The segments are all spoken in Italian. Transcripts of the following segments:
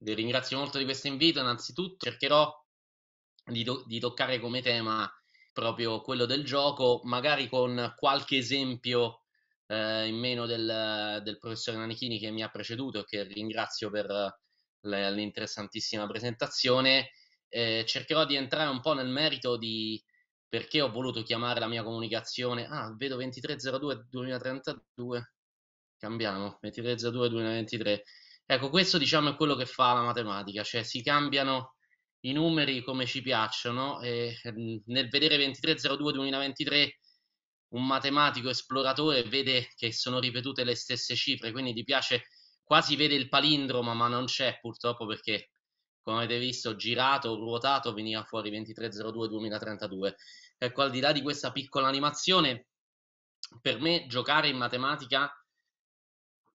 vi ringrazio molto di questo invito. Innanzitutto cercherò di, to- di, toccare come tema proprio quello del gioco, magari con qualche esempio eh, in meno del, del professor Nanechini che mi ha preceduto e che ringrazio per l- l'interessantissima presentazione. Eh, cercherò di entrare un po' nel merito di perché ho voluto chiamare la mia comunicazione. Ah, vedo 2302 2032. Cambiamo 2302 2023 Ecco, questo diciamo è quello che fa la matematica, cioè si cambiano i numeri come ci piacciono e ehm, nel vedere 2302-2023 un matematico esploratore vede che sono ripetute le stesse cifre, quindi gli piace, quasi vede il palindroma, ma non c'è purtroppo perché, come avete visto, girato, ruotato, veniva fuori 2302-2032. Ecco, al di là di questa piccola animazione, per me giocare in matematica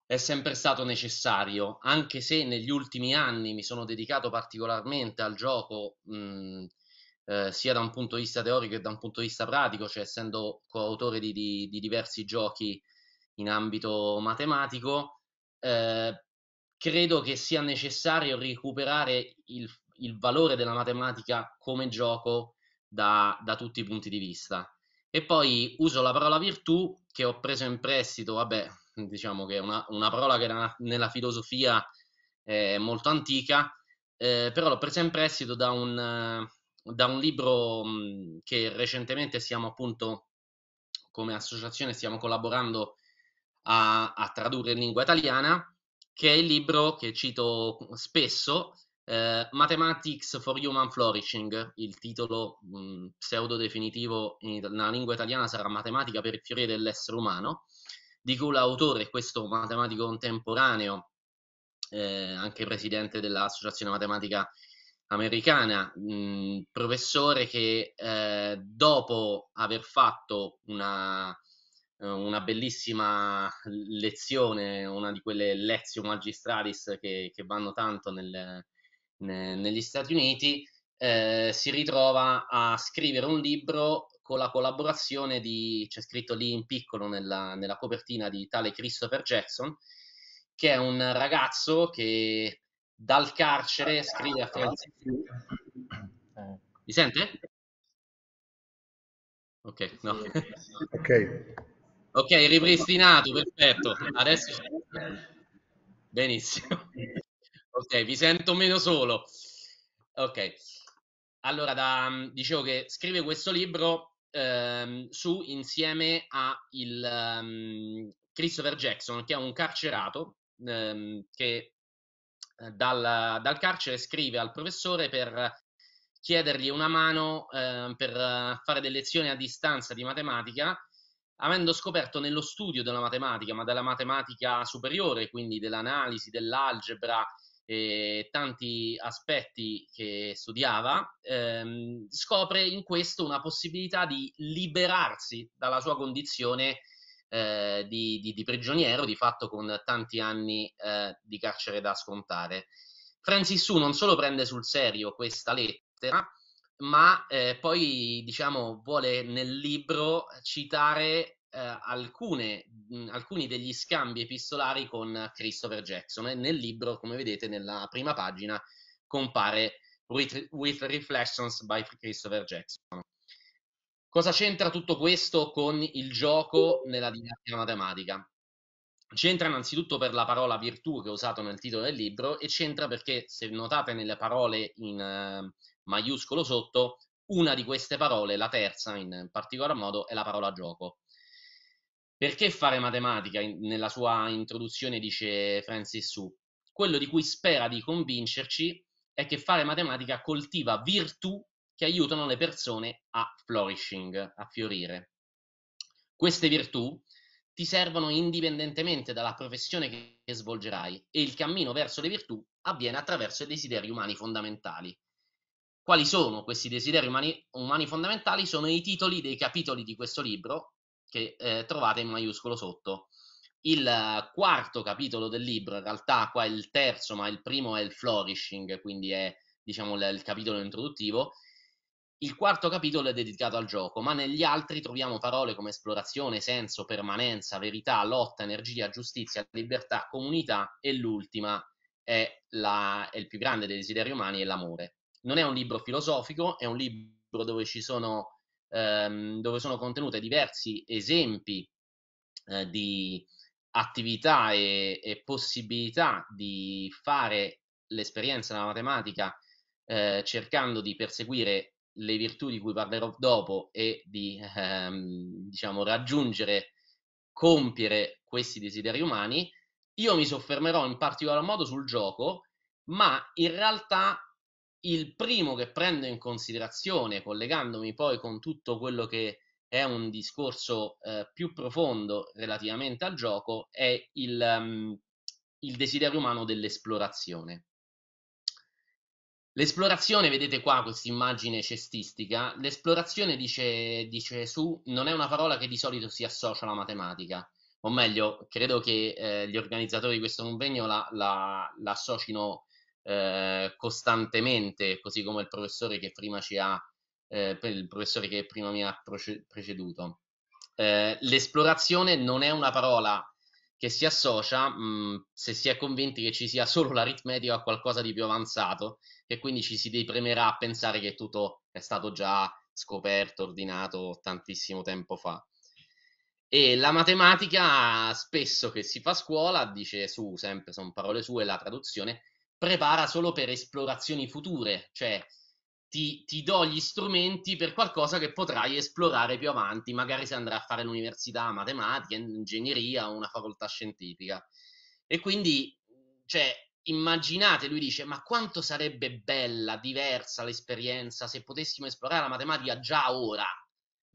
è sempre stato necessario, anche se negli ultimi anni mi sono dedicato particolarmente al gioco mh, eh, sia da un punto di vista teorico che da un punto di vista pratico, cioè essendo coautore di, di, di diversi giochi in ambito matematico, eh, credo che sia necessario recuperare il, il valore della matematica come gioco da, da tutti i punti di vista. E poi uso la parola virtù che ho preso in prestito, vabbè, diciamo che è una, una parola che era nella filosofia eh, molto antica, eh, però l'ho presa in prestito da un, da un libro mh, mm, che recentemente stiamo appunto, come associazione, stiamo collaborando a, a, tradurre in lingua italiana, che è il libro che cito spesso, eh, Mathematics for Human Flourishing, il titolo mh, mm, pseudo definitivo nella lingua italiana sarà Matematica per il fiore dell'essere umano, di cui l'autore, questo matematico contemporaneo, eh, anche presidente dell'Associazione Matematica Americana, mh, professore che eh, dopo aver fatto una, una bellissima lezione, una di quelle lezioni magistralis che, che, vanno tanto nel, ne, negli Stati Uniti, eh, si ritrova a scrivere un libro con la collaborazione di, c'è scritto lì in piccolo nella, nella copertina di tale Christopher Jackson, che è un ragazzo che dal carcere scrive a Francis. Eh. Mi sente? Ok, no. Ok. Ok, ripristinato, perfetto. Adesso benissimo. Ok, vi sento meno solo. Ok. Allora, da, dicevo che scrive questo libro ehm, su insieme a il, um, Christopher Jackson, che è un carcerato ehm, che eh, dal, dal, carcere scrive al professore per chiedergli una mano eh, per fare delle lezioni a distanza di matematica, avendo scoperto nello studio della matematica, ma della matematica superiore, quindi dell'analisi, dell'algebra, e tanti aspetti che studiava, ehm, scopre in questo una possibilità di liberarsi dalla sua condizione eh, di, di, di, prigioniero, di fatto con tanti anni eh, di carcere da scontare. Francis Su non solo prende sul serio questa lettera, ma eh, poi diciamo vuole nel libro citare eh, alcune, mh, alcuni degli scambi epistolari con Christopher Jackson e nel libro, come vedete, nella prima pagina compare with, with Reflections by Christopher Jackson. Cosa c'entra tutto questo con il gioco nella didattica matematica? C'entra innanzitutto per la parola virtù che ho usato nel titolo del libro e c'entra perché se notate nelle parole in eh, maiuscolo sotto, una di queste parole, la terza in particolar modo, è la parola gioco. Perché fare matematica? nella sua introduzione dice Francis Su. Quello di cui spera di convincerci è che fare matematica coltiva virtù che aiutano le persone a flourishing, a fiorire. Queste virtù ti servono indipendentemente dalla professione che svolgerai e il cammino verso le virtù avviene attraverso i desideri umani fondamentali. Quali sono questi desideri umani, umani fondamentali? Sono i titoli dei capitoli di questo libro che eh, trovate in maiuscolo sotto. Il quarto capitolo del libro, in realtà qua è il terzo, ma il primo è il flourishing, quindi è diciamo il, il capitolo introduttivo. Il quarto capitolo è dedicato al gioco, ma negli altri troviamo parole come esplorazione, senso, permanenza, verità, lotta, energia, giustizia, libertà, comunità e l'ultima è, la, è il più grande dei desideri umani, è l'amore. Non è un libro filosofico, è un libro dove ci sono ehm, dove sono contenute diversi esempi eh, di attività e, e, possibilità di fare l'esperienza nella matematica eh, cercando di perseguire le virtù di cui parlerò dopo e di ehm, diciamo, raggiungere, compiere questi desideri umani, io mi soffermerò in particolar modo sul gioco, ma in realtà il primo che prendo in considerazione, collegandomi poi con tutto quello che è un discorso eh, più profondo relativamente al gioco, è il, um, il desiderio umano dell'esplorazione. L'esplorazione, vedete qua questa immagine cestistica, l'esplorazione dice, dice, su, non è una parola che di solito si associa alla matematica, o meglio, credo che eh, gli organizzatori di questo convegno la, la, la associno eh, costantemente, così come il professore che prima ci ha, eh, il professore che prima mi ha preceduto. Eh, l'esplorazione non è una parola che si associa mh, mm, se si è convinti che ci sia solo l'aritmetica a qualcosa di più avanzato e quindi ci si depremerà a pensare che tutto è stato già scoperto, ordinato tantissimo tempo fa. E la matematica spesso che si fa a scuola, dice su, sempre sono parole sue, la traduzione, prepara solo per esplorazioni future, cioè ti, ti do gli strumenti per qualcosa che potrai esplorare più avanti, magari se andrai a fare l'università, matematica, ingegneria o una facoltà scientifica. E quindi, cioè, immaginate, lui dice, ma quanto sarebbe bella, diversa l'esperienza se potessimo esplorare la matematica già ora,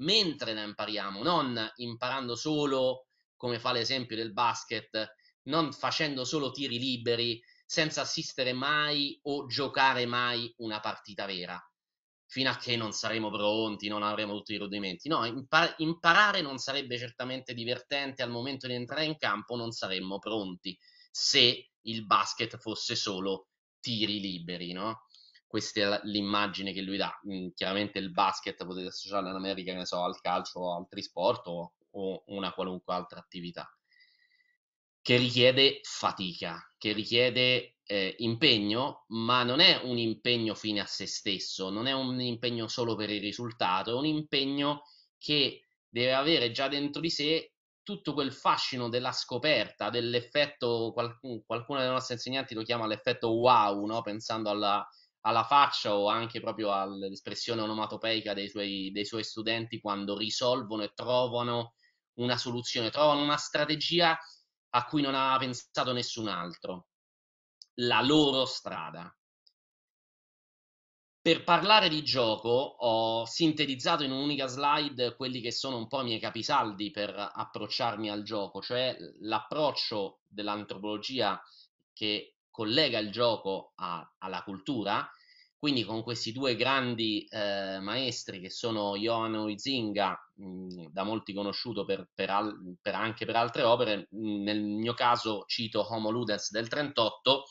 mentre la impariamo, non imparando solo, come fa l'esempio del basket, non facendo solo tiri liberi, senza assistere mai o giocare mai una partita vera, fino a che non saremo pronti, non avremo tutti i rudimenti. No, impar- imparare non sarebbe certamente divertente al momento di entrare in campo, non saremmo pronti se il basket fosse solo tiri liberi, no? Questa è l'immagine che lui dà. Mm, chiaramente il basket potete associarlo in America, ne so, al calcio o altri sport o, o una qualunque altra attività che richiede fatica, che richiede eh, impegno, ma non è un impegno fine a se stesso, non è un impegno solo per il risultato, è un impegno che deve avere già dentro di sé tutto quel fascino della scoperta, dell'effetto, qualcun, qualcuno dei nostri insegnanti lo chiama l'effetto wow, no? pensando alla, alla, faccia o anche proprio all'espressione onomatopeica dei suoi, dei suoi studenti quando risolvono e trovano una soluzione, trovano una strategia a cui non ha pensato nessun altro, la loro strada. Per parlare di gioco ho sintetizzato in un'unica slide quelli che sono un po' i miei capisaldi per approcciarmi al gioco, cioè l'approccio dell'antropologia che collega il gioco a, alla cultura quindi con questi due grandi eh, maestri che sono Johan Huizinga, da molti conosciuto per, per al, per anche per altre opere, mh, nel mio caso cito Homo Ludens del 38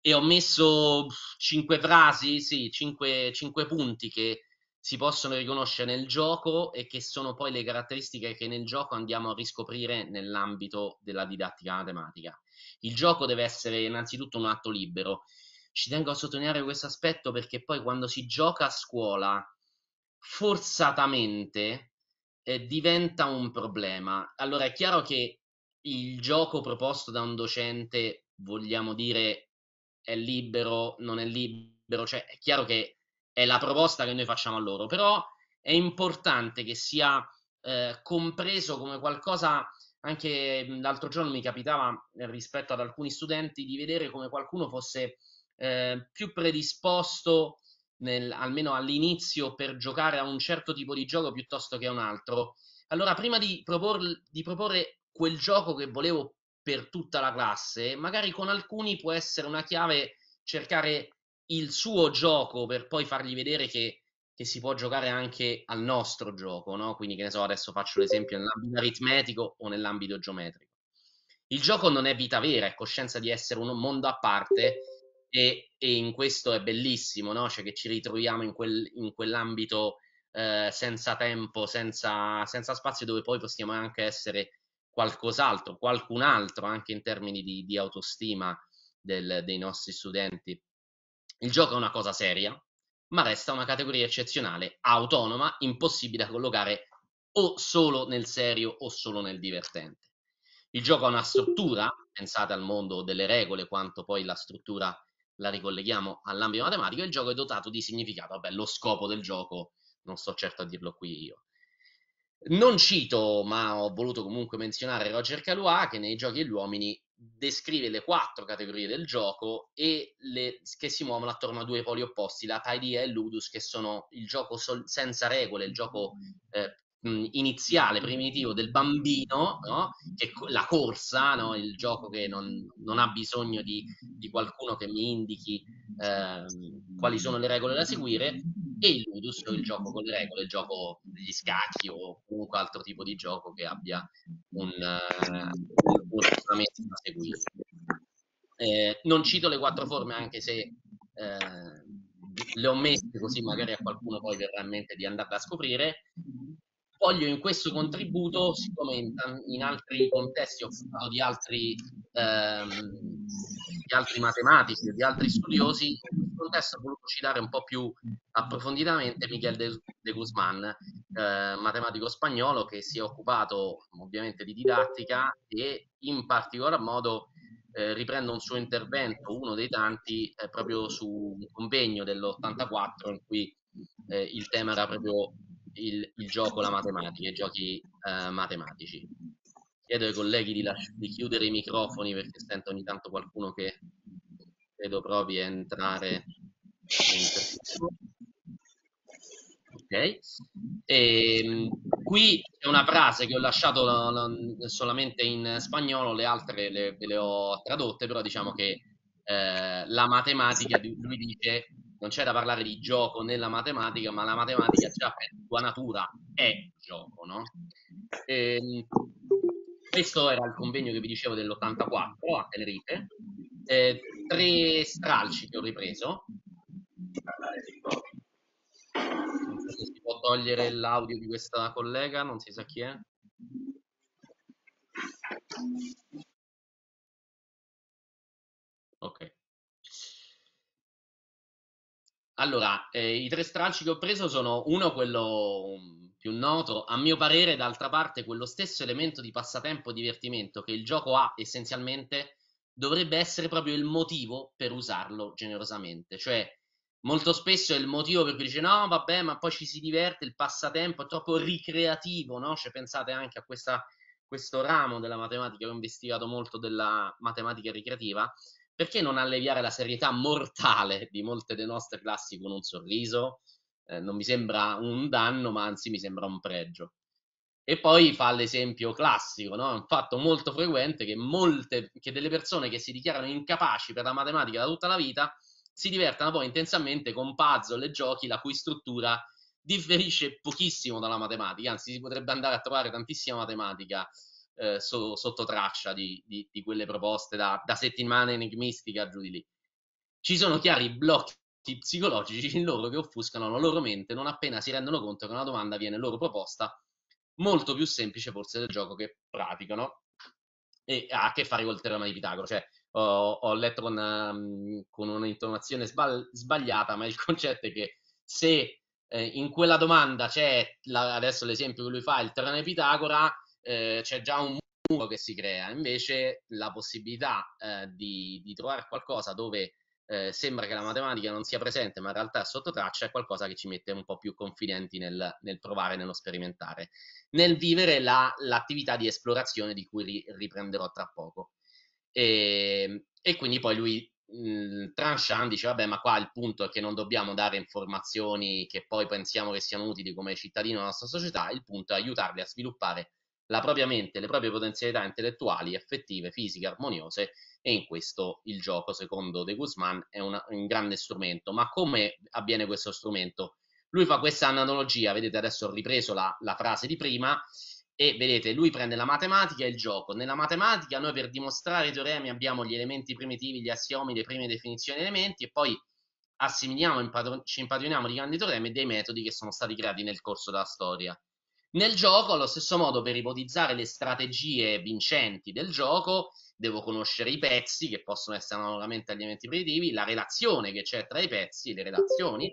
e ho messo cinque frasi, sì, cinque, cinque punti che si possono riconoscere nel gioco e che sono poi le caratteristiche che nel gioco andiamo a riscoprire nell'ambito della didattica matematica. Il gioco deve essere innanzitutto un atto libero, ci tengo a sottolineare questo aspetto perché poi quando si gioca a scuola forzatamente eh, diventa un problema. Allora è chiaro che il gioco proposto da un docente, vogliamo dire, è libero, non è libero, cioè è chiaro che è la proposta che noi facciamo a loro, però è importante che sia eh, compreso come qualcosa anche l'altro giorno mi capitava eh, rispetto ad alcuni studenti di vedere come qualcuno fosse eh, più predisposto nel, almeno all'inizio per giocare a un certo tipo di gioco piuttosto che a un altro. Allora, prima di, propor, di proporre quel gioco che volevo per tutta la classe, magari con alcuni può essere una chiave cercare il suo gioco per poi fargli vedere che, che si può giocare anche al nostro gioco, no? Quindi, che ne so, adesso faccio l'esempio nell'ambito aritmetico o nell'ambito geometrico. Il gioco non è vita vera, è coscienza di essere un mondo a parte e, e, in questo è bellissimo, no? cioè che ci ritroviamo in, quel, in quell'ambito eh, senza tempo, senza, senza, spazio, dove poi possiamo anche essere qualcos'altro, qualcun altro, anche in termini di, di autostima del, dei nostri studenti. Il gioco è una cosa seria, ma resta una categoria eccezionale, autonoma, impossibile da collocare o solo nel serio o solo nel divertente. Il gioco ha una struttura, pensate al mondo delle regole, quanto poi la struttura la ricolleghiamo all'ambito matematico, il gioco è dotato di significato, vabbè, lo scopo del gioco, non sto certo a dirlo qui io. Non cito, ma ho voluto comunque menzionare Roger Calois, che nei giochi degli uomini descrive le quattro categorie del gioco e le, che si muovono attorno a due poli opposti, la Tidia e Ludus, che sono il gioco sol- senza regole, il gioco eh, iniziale, primitivo del bambino, no? che la corsa, no? il gioco che non, non ha bisogno di, di, qualcuno che mi indichi eh, quali sono le regole da seguire, e il ludus, il gioco con le regole, il gioco degli scacchi o comunque altro tipo di gioco che abbia un, uh, un ragionamento da seguire. Eh, non cito le quattro forme anche se... Eh, le ho messe così magari a qualcuno poi verrà in mente di andarla a scoprire voglio in questo mm. contributo, siccome in, in altri contesti ho parlato di altri, ehm, di altri matematici, di altri studiosi, in questo contesto ho voluto citare un po' più approfonditamente Miguel de, de Guzman, eh, matematico spagnolo che si è occupato ovviamente di didattica e in particolar modo eh, riprendo un suo intervento, uno dei tanti, eh, proprio su un convegno dell'84 in cui eh, il tema era proprio il, il gioco, la matematica, i giochi eh, matematici. Chiedo ai colleghi di, lasci- di, chiudere i microfoni perché sento ogni tanto qualcuno che credo provi a entrare. Ok, e, ehm, qui è una frase che ho lasciato la, la, solamente in spagnolo, le altre le, le ho tradotte, però diciamo che eh, la matematica, lui dice non c'è da parlare di gioco nella matematica, ma la matematica già per sua natura è gioco, no? E, ehm, questo era il convegno che vi dicevo dell'84 a Tenerife, eh, tre stralci che ho ripreso. Non so se si può togliere l'audio di questa collega, non si sa chi è. Ok. Allora, eh, i tre stralci che ho preso sono uno, quello mm, più noto, a mio parere, d'altra parte, quello stesso elemento di passatempo e divertimento che il gioco ha essenzialmente, dovrebbe essere proprio il motivo per usarlo generosamente. Cioè, molto spesso è il motivo per cui dice no, vabbè, ma poi ci si diverte, il passatempo è troppo ricreativo, no? Cioè, pensate anche a questa, questo ramo della matematica, ho investigato molto della matematica ricreativa, perché non alleviare la serietà mortale di molte delle nostre classi con un sorriso? Eh, non mi sembra un danno, ma anzi mi sembra un pregio. E poi fa l'esempio classico, no? un fatto molto frequente che, molte, che delle persone che si dichiarano incapaci per la matematica da tutta la vita si divertano poi intensamente con puzzle e giochi la cui struttura differisce pochissimo dalla matematica, anzi si potrebbe andare a trovare tantissima matematica eh, so, sotto traccia di, di, di quelle proposte da, da, settimana enigmistica giù di lì. Ci sono chiari blocchi psicologici in loro che offuscano la loro mente non appena si rendono conto che una domanda viene loro proposta molto più semplice forse del gioco che praticano e ha a che fare col teorema di Pitagora, cioè ho, ho letto con, um, con un'intonazione sbal- sbagliata, ma il concetto è che se eh, in quella domanda c'è la, adesso l'esempio che lui fa, il teorema di Pitagora, eh, c'è già un muro che si crea, invece la possibilità eh, di, di, trovare qualcosa dove eh, sembra che la matematica non sia presente, ma in realtà è sotto traccia, è qualcosa che ci mette un po' più confidenti nel, nel provare, nello sperimentare, nel vivere la, l'attività di esplorazione di cui ri, riprenderò tra poco. E, ehm, e quindi poi lui mm, Tranchant dice vabbè ma qua il punto è che non dobbiamo dare informazioni che poi pensiamo che siano utili come cittadino alla nostra società, il punto è aiutarli a sviluppare la propria mente, le proprie potenzialità intellettuali, affettive, fisiche, armoniose e in questo il gioco, secondo De Guzman, è una, un grande strumento. Ma come avviene questo strumento? Lui fa questa analogia, vedete adesso ho ripreso la, la frase di prima e vedete lui prende la matematica e il gioco. Nella matematica noi per dimostrare i teoremi abbiamo gli elementi primitivi, gli assiomi, le prime definizioni elementi e poi assimiliamo, impadron- ci impadroniamo di grandi teoremi e dei metodi che sono stati creati nel corso della storia. Nel gioco, allo stesso modo, per ipotizzare le strategie vincenti del gioco, devo conoscere i pezzi che possono essere analogamente agli elementi preditivi, la relazione che c'è tra i pezzi, le relazioni,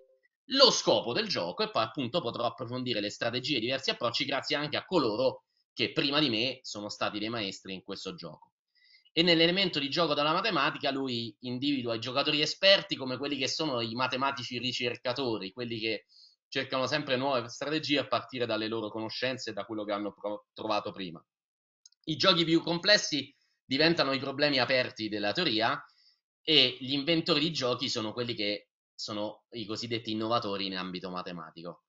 lo scopo del gioco e poi appunto potrò approfondire le strategie e diversi approcci grazie anche a coloro che prima di me sono stati dei maestri in questo gioco. E nell'elemento di gioco della matematica lui individua i giocatori esperti come quelli che sono i matematici ricercatori, quelli che cercano sempre nuove strategie a partire dalle loro conoscenze e da quello che hanno pro- trovato prima. I giochi più complessi diventano i problemi aperti della teoria e gli inventori di giochi sono quelli che sono i cosiddetti innovatori in ambito matematico.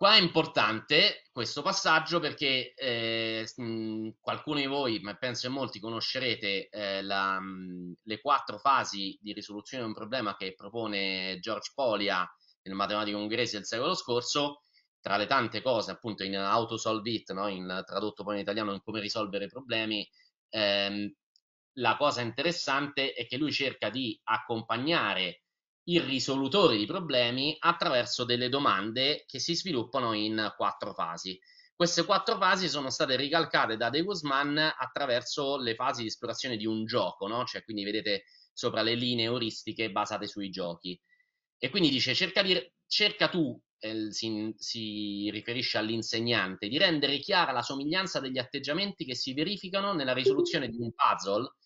Qua è importante questo passaggio perché eh, mh, qualcuno di voi, ma penso in molti, conoscerete eh, la, mh, le quattro fasi di risoluzione di un problema che propone George Polia il matematico ungherese del secolo scorso, tra le tante cose, appunto in solve it, no? in, tradotto poi in italiano in come risolvere i problemi, ehm, la cosa interessante è che lui cerca di accompagnare il risolutore di problemi attraverso delle domande che si sviluppano in quattro fasi. Queste quattro fasi sono state ricalcate da De Guzman attraverso le fasi di esplorazione di un gioco, no? cioè quindi vedete sopra le linee euristiche basate sui giochi. E quindi dice, cerca, di, cerca tu, eh, si, si riferisce all'insegnante, di rendere chiara la somiglianza degli atteggiamenti che si verificano nella risoluzione di un puzzle.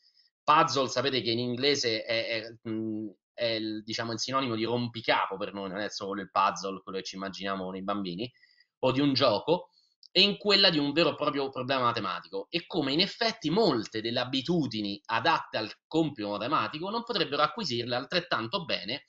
Puzzle, sapete che in inglese è, è mh, è diciamo, il sinonimo di rompicapo per noi, non è solo il puzzle, quello che ci immaginiamo nei bambini, o di un gioco, e in quella di un vero e proprio problema matematico. E come in effetti molte delle abitudini adatte al compito matematico non potrebbero acquisirle altrettanto bene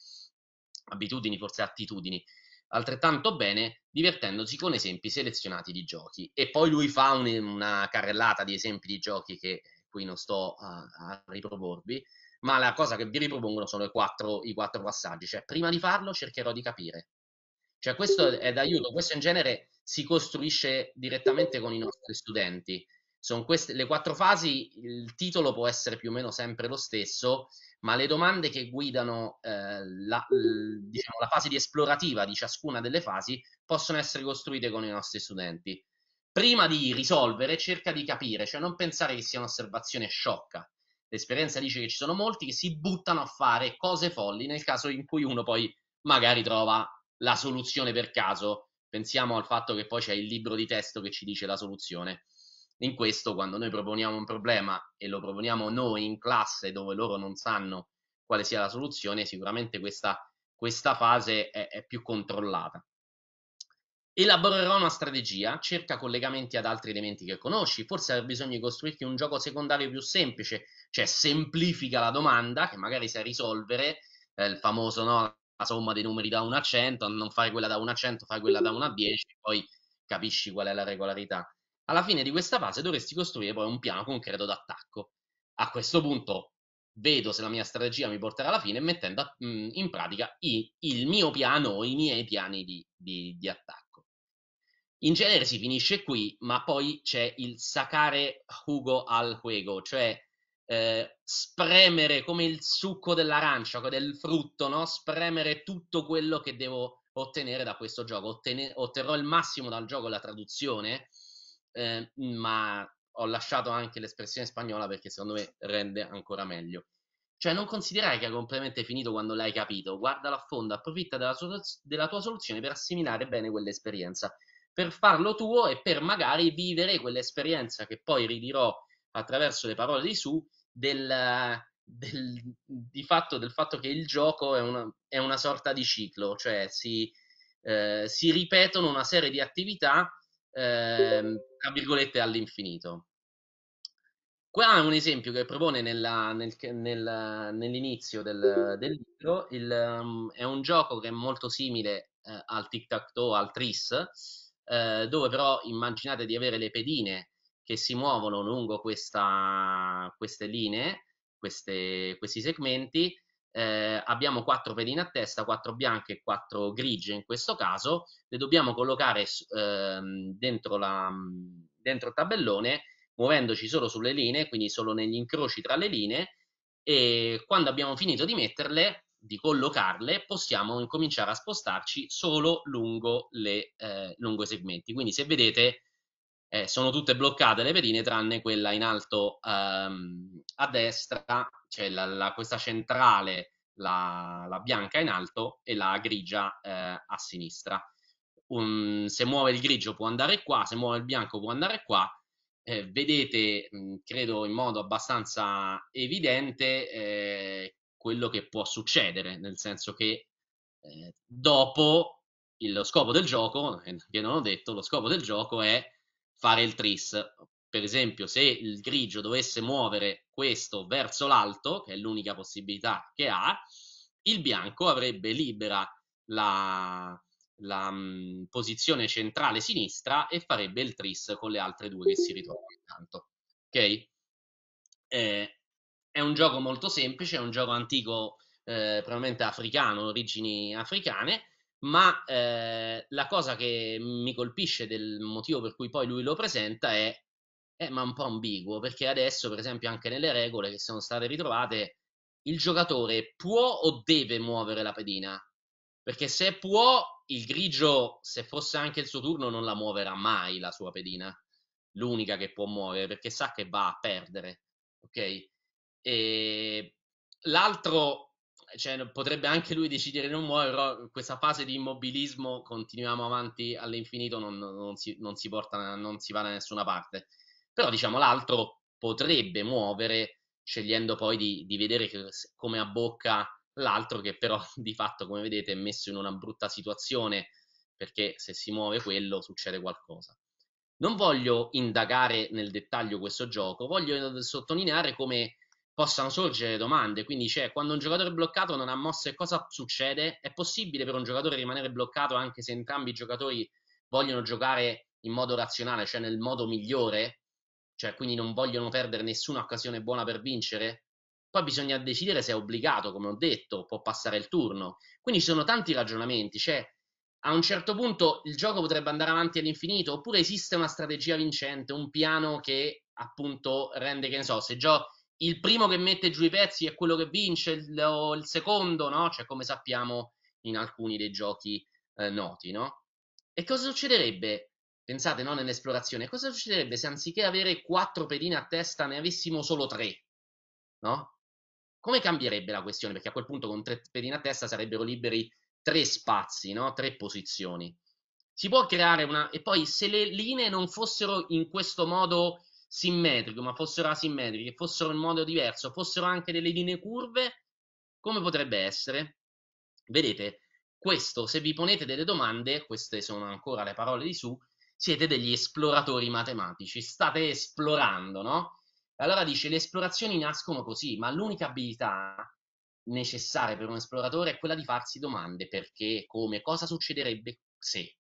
abitudini, forse attitudini, altrettanto bene divertendosi con esempi selezionati di giochi. E poi lui fa un, una carrellata di esempi di giochi che qui non sto a, a riproporvi, ma la cosa che vi ripropongono sono i quattro, i quattro passaggi, cioè prima di farlo cercherò di capire. Cioè questo è d'aiuto, questo in genere si costruisce direttamente con i nostri studenti sono queste le quattro fasi, il titolo può essere più o meno sempre lo stesso, ma le domande che guidano eh, la, diciamo, la, fase di esplorativa di ciascuna delle fasi possono essere costruite con i nostri studenti. Prima di risolvere, cerca di capire, cioè non pensare che sia un'osservazione sciocca. L'esperienza dice che ci sono molti che si buttano a fare cose folli nel caso in cui uno poi magari trova la soluzione per caso. Pensiamo al fatto che poi c'è il libro di testo che ci dice la soluzione. In questo, quando noi proponiamo un problema e lo proponiamo noi in classe dove loro non sanno quale sia la soluzione, sicuramente questa, questa fase è, è più controllata. Elaborerò una strategia, cerca collegamenti ad altri elementi che conosci, forse hai bisogno di costruirti un gioco secondario più semplice, cioè semplifica la domanda che magari sai risolvere, eh, il famoso no, la somma dei numeri da 1 a 100, non fai quella da 1 a 100, fai quella da 1 a 10, poi capisci qual è la regolarità. Alla fine di questa fase dovresti costruire poi un piano concreto d'attacco. A questo punto vedo se la mia strategia mi porterà alla fine mettendo mm, in pratica il mio piano o i miei piani di, di, di, attacco. In genere si finisce qui, ma poi c'è il sacare jugo al juego, cioè eh, spremere come il succo dell'arancia, del frutto, no? spremere tutto quello che devo ottenere da questo gioco. Ottene, otterrò il massimo dal gioco la traduzione, eh, ma ho lasciato anche l'espressione spagnola perché secondo me rende ancora meglio. Cioè non considerare che è completamente finito quando l'hai capito, guardalo a fondo, approfitta della, so- della tua soluzione per assimilare bene quell'esperienza, per farlo tuo e per magari vivere quell'esperienza che poi ridirò attraverso le parole di Su del, del, di fatto, del fatto che il gioco è una, è una sorta di ciclo, cioè si, eh, si ripetono una serie di attività eh, tra virgolette all'infinito. Qua è un esempio che propone nella, nel, nel, nell'inizio del, del libro, il, um, è un gioco che è molto simile eh, al tic-tac-toe, al tris, eh, dove però immaginate di avere le pedine che si muovono lungo questa, queste linee, queste, questi segmenti, eh, abbiamo quattro pedine a testa, quattro bianche e quattro grigie in questo caso, le dobbiamo collocare eh, dentro, la, dentro, il tabellone muovendoci solo sulle linee, quindi solo negli incroci tra le linee e quando abbiamo finito di metterle, di collocarle, possiamo incominciare a spostarci solo lungo, le, eh, lungo i segmenti. Quindi se vedete eh, sono tutte bloccate le pedine tranne quella in alto ehm, a destra, cioè la, la, questa centrale, la, la, bianca in alto e la grigia eh, a sinistra. Um, se muove il grigio può andare qua, se muove il bianco può andare qua. Eh, vedete, mh, mm, credo in modo abbastanza evidente, eh, quello che può succedere, nel senso che eh, dopo lo scopo del gioco, eh, che non ho detto, lo scopo del gioco è fare il tris. Per esempio, se il grigio dovesse muovere questo verso l'alto, che è l'unica possibilità che ha, il bianco avrebbe libera la, la mh, posizione centrale sinistra e farebbe il tris con le altre due che si ritrovano intanto. Ok? Eh, è un gioco molto semplice, è un gioco antico, eh, probabilmente africano, origini africane, ma eh, la cosa che mi colpisce del motivo per cui poi lui lo presenta è, è eh, ma un po' ambiguo, perché adesso, per esempio, anche nelle regole che sono state ritrovate, il giocatore può o deve muovere la pedina? Perché se può, il grigio, se fosse anche il suo turno, non la muoverà mai la sua pedina, l'unica che può muovere, perché sa che va a perdere, ok? E l'altro cioè, potrebbe anche lui decidere di non muovere, però questa fase di immobilismo continuiamo avanti all'infinito, non, non, si, non, si, porta, non si va da nessuna parte. Però diciamo l'altro potrebbe muovere scegliendo poi di, di vedere che, come abbocca l'altro che però di fatto come vedete è messo in una brutta situazione perché se si muove quello succede qualcosa. Non voglio indagare nel dettaglio questo gioco, voglio sottolineare come possano sorgere domande. Quindi c'è cioè, quando un giocatore è bloccato non ha mosse, cosa succede? È possibile per un giocatore rimanere bloccato anche se entrambi i giocatori vogliono giocare in modo razionale, cioè nel modo migliore? Cioè quindi non vogliono perdere nessuna occasione buona per vincere? Poi bisogna decidere se è obbligato, come ho detto, può passare il turno. Quindi ci sono tanti ragionamenti, cioè a un certo punto il gioco potrebbe andare avanti all'infinito, oppure esiste una strategia vincente, un piano che appunto rende, che ne so, se gioco il primo che mette giù i pezzi è quello che vince, il, o il secondo, no? Cioè, come sappiamo in alcuni dei giochi eh, noti, no? E cosa succederebbe? Pensate, no, nell'esplorazione, cosa succederebbe se anziché avere quattro pedine a testa ne avessimo solo tre? No? Come cambierebbe la questione? Perché a quel punto con tre pedine a testa sarebbero liberi tre spazi, no? Tre posizioni. Si può creare una... E poi se le linee non fossero in questo modo simmetrico, ma fossero asimmetriche, fossero in modo diverso, fossero anche delle linee curve, come potrebbe essere? Vedete, questo, se vi ponete delle domande, queste sono ancora le parole di su, siete degli esploratori matematici, state esplorando, no? Allora dice, le esplorazioni nascono così, ma l'unica abilità necessaria per un esploratore è quella di farsi domande, perché, come, cosa succederebbe se.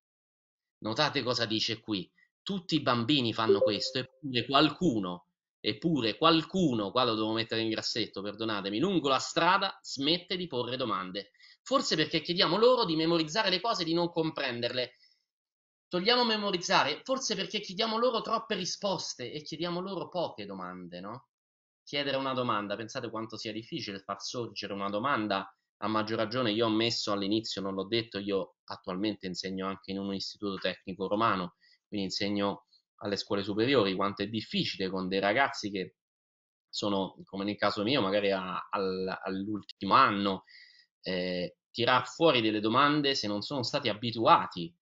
Notate cosa dice qui, tutti i bambini fanno questo, eppure qualcuno, eppure qualcuno, qua lo devo mettere in grassetto, perdonatemi, lungo la strada smette di porre domande. Forse perché chiediamo loro di memorizzare le cose e di non comprenderle. Togliamo memorizzare, forse perché chiediamo loro troppe risposte e chiediamo loro poche domande, no? Chiedere una domanda, pensate quanto sia difficile far sorgere una domanda a maggior ragione io ho messo all'inizio, non l'ho detto, io attualmente insegno anche in un istituto tecnico romano quindi insegno alle scuole superiori quanto è difficile con dei ragazzi che sono, come nel caso mio, magari a, a, all'ultimo anno, eh, tirar fuori delle domande se non sono stati abituati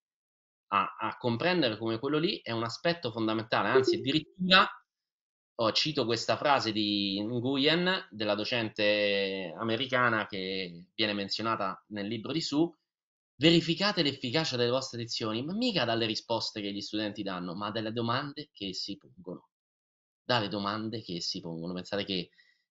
a, a, comprendere come quello lì è un aspetto fondamentale, anzi addirittura oh, cito questa frase di Nguyen, della docente americana che viene menzionata nel libro di Su, verificate l'efficacia delle vostre lezioni, ma mica dalle risposte che gli studenti danno, ma dalle domande che si pongono. Dalle domande che si pongono. Pensate che,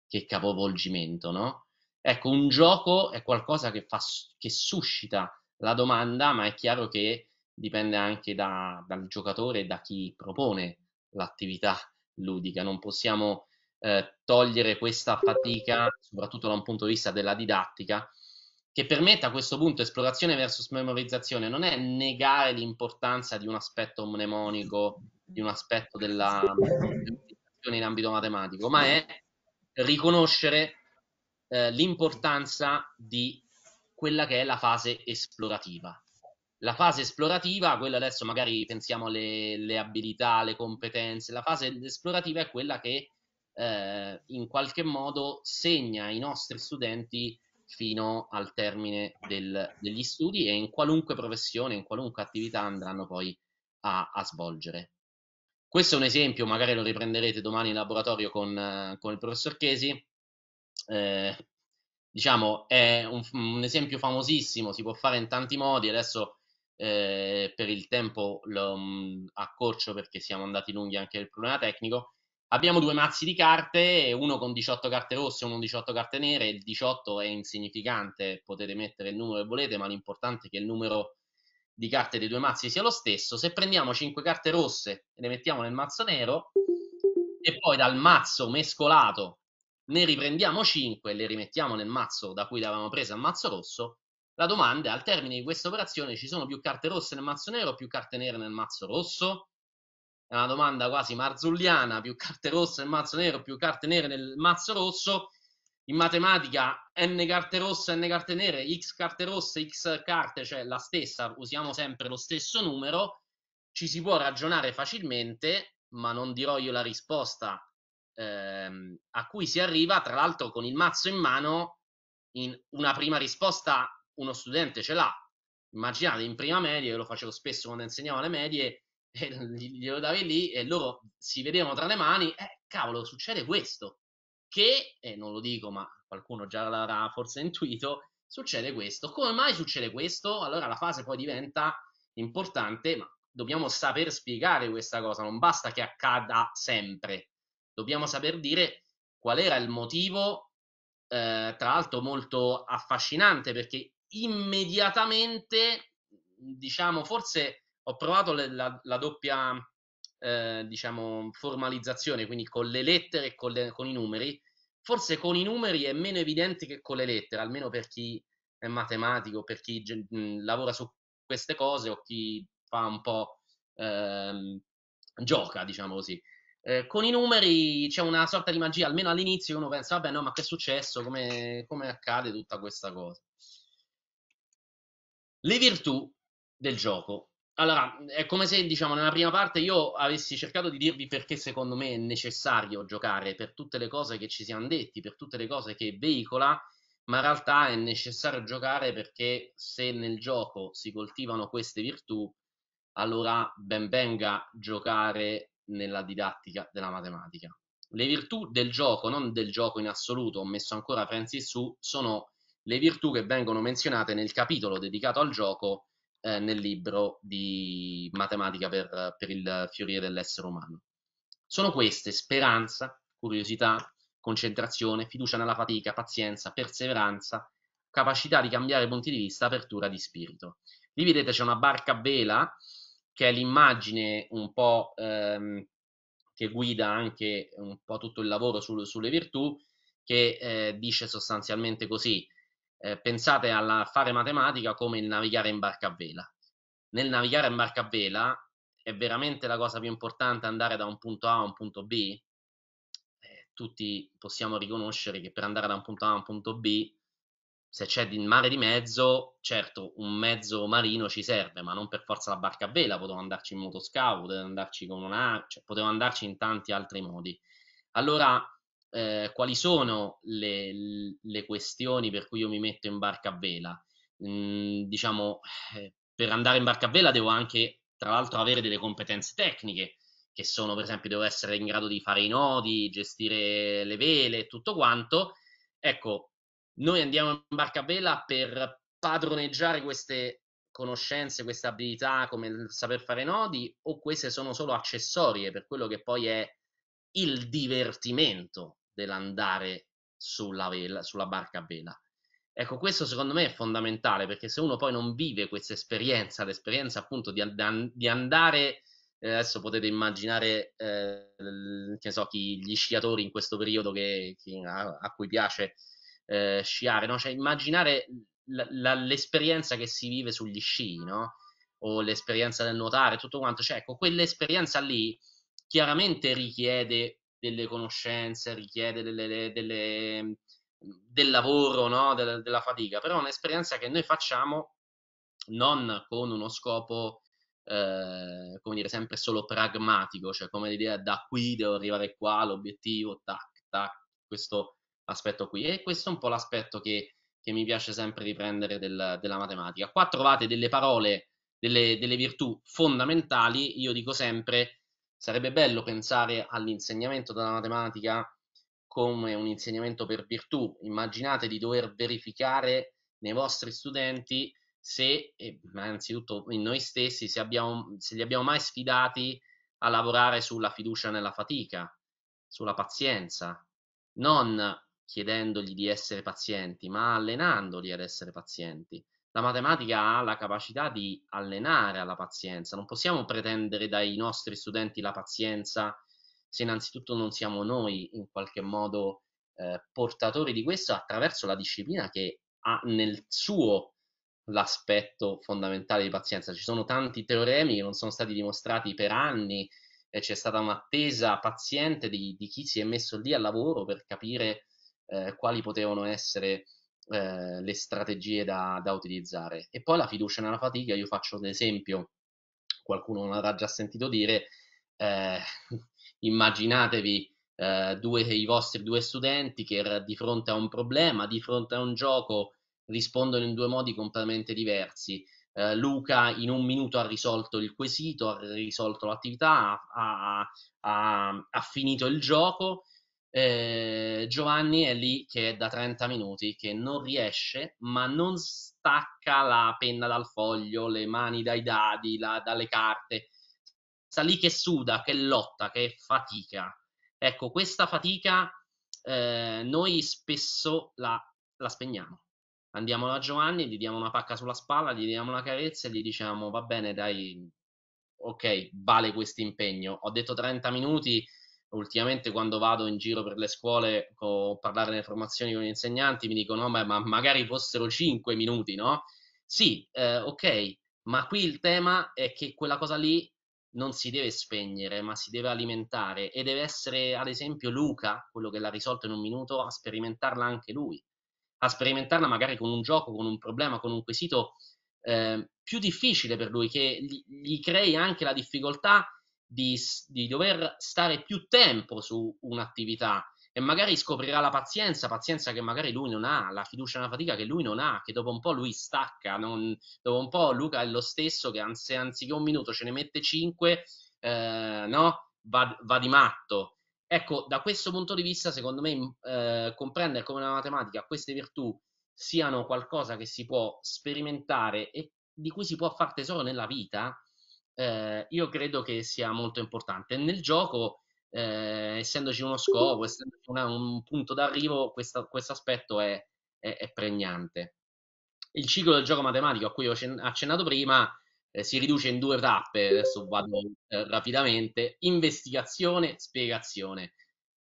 che capovolgimento, no? Ecco, un gioco è qualcosa che, fa, che suscita la domanda, ma è chiaro che dipende anche da, dal giocatore e da chi propone l'attività ludica. Non possiamo eh, togliere questa fatica, soprattutto da un punto di vista della didattica, che per a questo punto esplorazione versus memorizzazione non è negare l'importanza di un aspetto mnemonico, di un aspetto della memorizzazione in ambito matematico, ma è riconoscere eh, l'importanza di quella che è la fase esplorativa. La fase esplorativa, quella adesso magari pensiamo alle abilità, alle competenze, la fase esplorativa è quella che eh, in qualche modo segna ai nostri studenti fino al termine del, degli studi e in qualunque professione, in qualunque attività andranno poi a, a svolgere. Questo è un esempio, magari lo riprenderete domani in laboratorio con, con il professor Chesi. Eh, diciamo, è un, un, esempio famosissimo, si può fare in tanti modi, adesso eh, per il tempo lo, mh, mm, accorcio perché siamo andati lunghi anche nel problema tecnico, Abbiamo due mazzi di carte, uno con 18 carte rosse e uno con 18 carte nere. Il 18 è insignificante, potete mettere il numero che volete, ma l'importante è che il numero di carte dei due mazzi sia lo stesso. Se prendiamo 5 carte rosse e le mettiamo nel mazzo nero, e poi dal mazzo mescolato ne riprendiamo 5 e le rimettiamo nel mazzo da cui le avevamo prese al mazzo rosso, la domanda è al termine di questa operazione ci sono più carte rosse nel mazzo nero o più carte nere nel mazzo rosso? è una domanda quasi marzulliana, più carte rosse nel mazzo nero, più carte nere nel mazzo rosso. In matematica n carte rosse, n carte nere, x carte rosse, x carte, cioè la stessa, usiamo sempre lo stesso numero, ci si può ragionare facilmente, ma non dirò io la risposta ehm, a cui si arriva, tra l'altro con il mazzo in mano, in una prima risposta uno studente ce l'ha. Immaginate, in prima media, io lo facevo spesso quando insegnavo alle medie, glielo davi lì e loro si vedevano tra le mani, eh, cavolo, succede questo, che, e eh, non lo dico, ma qualcuno già l'avrà forse intuito, succede questo. Come mai succede questo? Allora la fase poi diventa importante, ma dobbiamo saper spiegare questa cosa, non basta che accada sempre, dobbiamo saper dire qual era il motivo, eh, tra l'altro molto affascinante perché immediatamente, diciamo forse ho provato le, la, la, doppia, eh, diciamo, formalizzazione, quindi con le lettere e con, le, con, i numeri. Forse con i numeri è meno evidente che con le lettere, almeno per chi è matematico, per chi mh, mm, lavora su queste cose o chi fa un po' ehm, gioca, diciamo così. Eh, con i numeri c'è una sorta di magia, almeno all'inizio uno pensa, vabbè no, ma che è successo, come, come accade tutta questa cosa. Le virtù del gioco. Allora, è come se, diciamo, nella prima parte io avessi cercato di dirvi perché secondo me è necessario giocare per tutte le cose che ci siamo detti, per tutte le cose che veicola, ma in realtà è necessario giocare perché se nel gioco si coltivano queste virtù, allora ben venga giocare nella didattica della matematica. Le virtù del gioco, non del gioco in assoluto, ho messo ancora Francis su, sono le virtù che vengono menzionate nel capitolo dedicato al gioco eh, nel libro di matematica per, per il fiorire dell'essere umano. Sono queste speranza, curiosità, concentrazione, fiducia nella fatica, pazienza, perseveranza, capacità di cambiare punti di vista, apertura di spirito. Lì vedete c'è una barca a vela che è l'immagine un po' ehm, che guida anche un po' tutto il lavoro su, sulle virtù, che eh, dice sostanzialmente così, eh, pensate a fare matematica come il navigare in barca a vela. Nel navigare in barca a vela è veramente la cosa più importante andare da un punto A a un punto B? Eh, tutti possiamo riconoscere che per andare da un punto A a un punto B, se c'è il mare di mezzo, certo un mezzo marino ci serve, ma non per forza la barca a vela, potevo andarci in motoscavo, potevo andarci con una, cioè, potevo andarci in tanti altri modi. Allora, eh, quali sono le, le, questioni per cui io mi metto in barca a vela. Mm, diciamo, eh, per andare in barca a vela devo anche, tra l'altro, avere delle competenze tecniche, che sono, per esempio, devo essere in grado di fare i nodi, gestire le vele e tutto quanto. Ecco, noi andiamo in barca a vela per padroneggiare queste conoscenze, queste abilità come il saper fare nodi o queste sono solo accessorie per quello che poi è il divertimento dell'andare sulla, vela, sulla barca a vela. Ecco, questo secondo me è fondamentale perché se uno poi non vive questa esperienza, l'esperienza appunto di, di andare, eh, adesso potete immaginare, eh, che so, chi, gli sciatori in questo periodo che, chi, a, a, cui piace eh, sciare, no? cioè immaginare l'esperienza che si vive sugli sci, no? o l'esperienza del nuotare, tutto quanto, cioè ecco, quell'esperienza lì chiaramente richiede delle conoscenze, richiede delle, delle, mm, del lavoro, no? della, della fatica, però è un'esperienza che noi facciamo non con uno scopo, eh, come dire, sempre solo pragmatico, cioè come l'idea da qui devo arrivare qua, l'obiettivo, tac, tac, questo aspetto qui. E questo è un po' l'aspetto che, che mi piace sempre riprendere del, della matematica. Qua trovate delle parole, delle, delle virtù fondamentali, io dico sempre Sarebbe bello pensare all'insegnamento della matematica come un insegnamento per virtù. Immaginate di dover verificare nei vostri studenti se, ma innanzitutto in noi stessi, se, abbiamo, se li abbiamo mai sfidati a lavorare sulla fiducia nella fatica, sulla pazienza, non chiedendogli di essere pazienti, ma allenandoli ad essere pazienti la matematica ha la capacità di allenare alla pazienza, non possiamo pretendere dai nostri studenti la pazienza se innanzitutto non siamo noi in qualche modo eh, portatori di questo attraverso la disciplina che ha nel suo l'aspetto fondamentale di pazienza. Ci sono tanti teoremi che non sono stati dimostrati per anni e c'è stata un'attesa paziente di, di chi si è messo lì al lavoro per capire eh, quali potevano essere eh, le strategie da, da, utilizzare. E poi la fiducia nella fatica, io faccio un esempio, qualcuno non avrà già sentito dire, eh, immaginatevi eh, due, i vostri due studenti che di fronte a un problema, di fronte a un gioco, rispondono in due modi completamente diversi. Eh, Luca in un minuto ha risolto il quesito, ha risolto l'attività, ha, ha, ha finito il gioco eh, Giovanni è lì che è da 30 minuti, che non riesce, ma non stacca la penna dal foglio, le mani dai dadi, la, dalle carte. Sta lì che suda, che lotta, che fatica. Ecco, questa fatica eh, noi spesso la, la spegniamo. Andiamo da Giovanni, gli diamo una pacca sulla spalla, gli diamo una carezza e gli diciamo va bene, dai, ok, vale questo impegno. Ho detto 30 minuti, ultimamente quando vado in giro per le scuole o parlare nelle formazioni con gli insegnanti mi dicono ma, oh, ma magari fossero 5 minuti, no? Sì, eh, ok, ma qui il tema è che quella cosa lì non si deve spegnere, ma si deve alimentare e deve essere, ad esempio, Luca, quello che l'ha risolto in un minuto, a sperimentarla anche lui, a sperimentarla magari con un gioco, con un problema, con un quesito eh, più difficile per lui, che gli, gli crei anche la difficoltà di, di dover stare più tempo su un'attività e magari scoprirà la pazienza, pazienza che magari lui non ha, la fiducia nella fatica che lui non ha, che dopo un po' lui stacca, non, dopo un po' Luca è lo stesso che anzi, anziché un minuto ce ne mette cinque, eh, no? Va, va, di matto. Ecco, da questo punto di vista, secondo me, eh, comprendere come la matematica queste virtù siano qualcosa che si può sperimentare e di cui si può far tesoro nella vita eh, io credo che sia molto importante. Nel gioco, eh, essendoci uno scopo, essendoci una, un punto d'arrivo, questo aspetto è, è, è, pregnante. Il ciclo del gioco matematico a cui ho accennato prima eh, si riduce in due tappe, adesso vado eh, rapidamente, investigazione, spiegazione.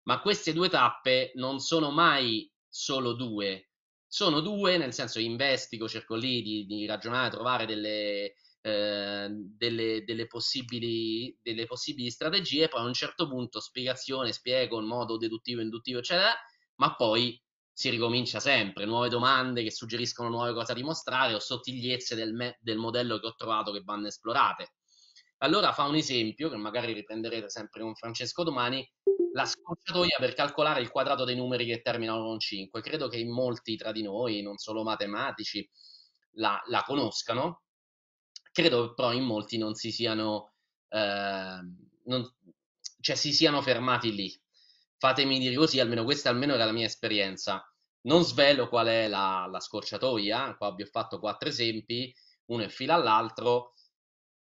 Ma queste due tappe non sono mai solo due, sono due nel senso investigo, cerco lì di, di ragionare, trovare delle, eh, delle, delle, possibili, delle, possibili, strategie, poi a un certo punto spiegazione, spiego in modo deduttivo, induttivo, eccetera, ma poi si ricomincia sempre, nuove domande che suggeriscono nuove cose da dimostrare o sottigliezze del, me- del modello che ho trovato che vanno esplorate. Allora fa un esempio, che magari riprenderete sempre con Francesco domani, la scorciatoia per calcolare il quadrato dei numeri che terminano con 5. Credo che in molti tra di noi, non solo matematici, la, la conoscano, credo però in molti non si siano, eh, non, cioè si siano fermati lì. Fatemi dire così, almeno questa almeno era la mia esperienza. Non svelo qual è la, la scorciatoia, qua vi ho fatto quattro esempi, uno in fila all'altro,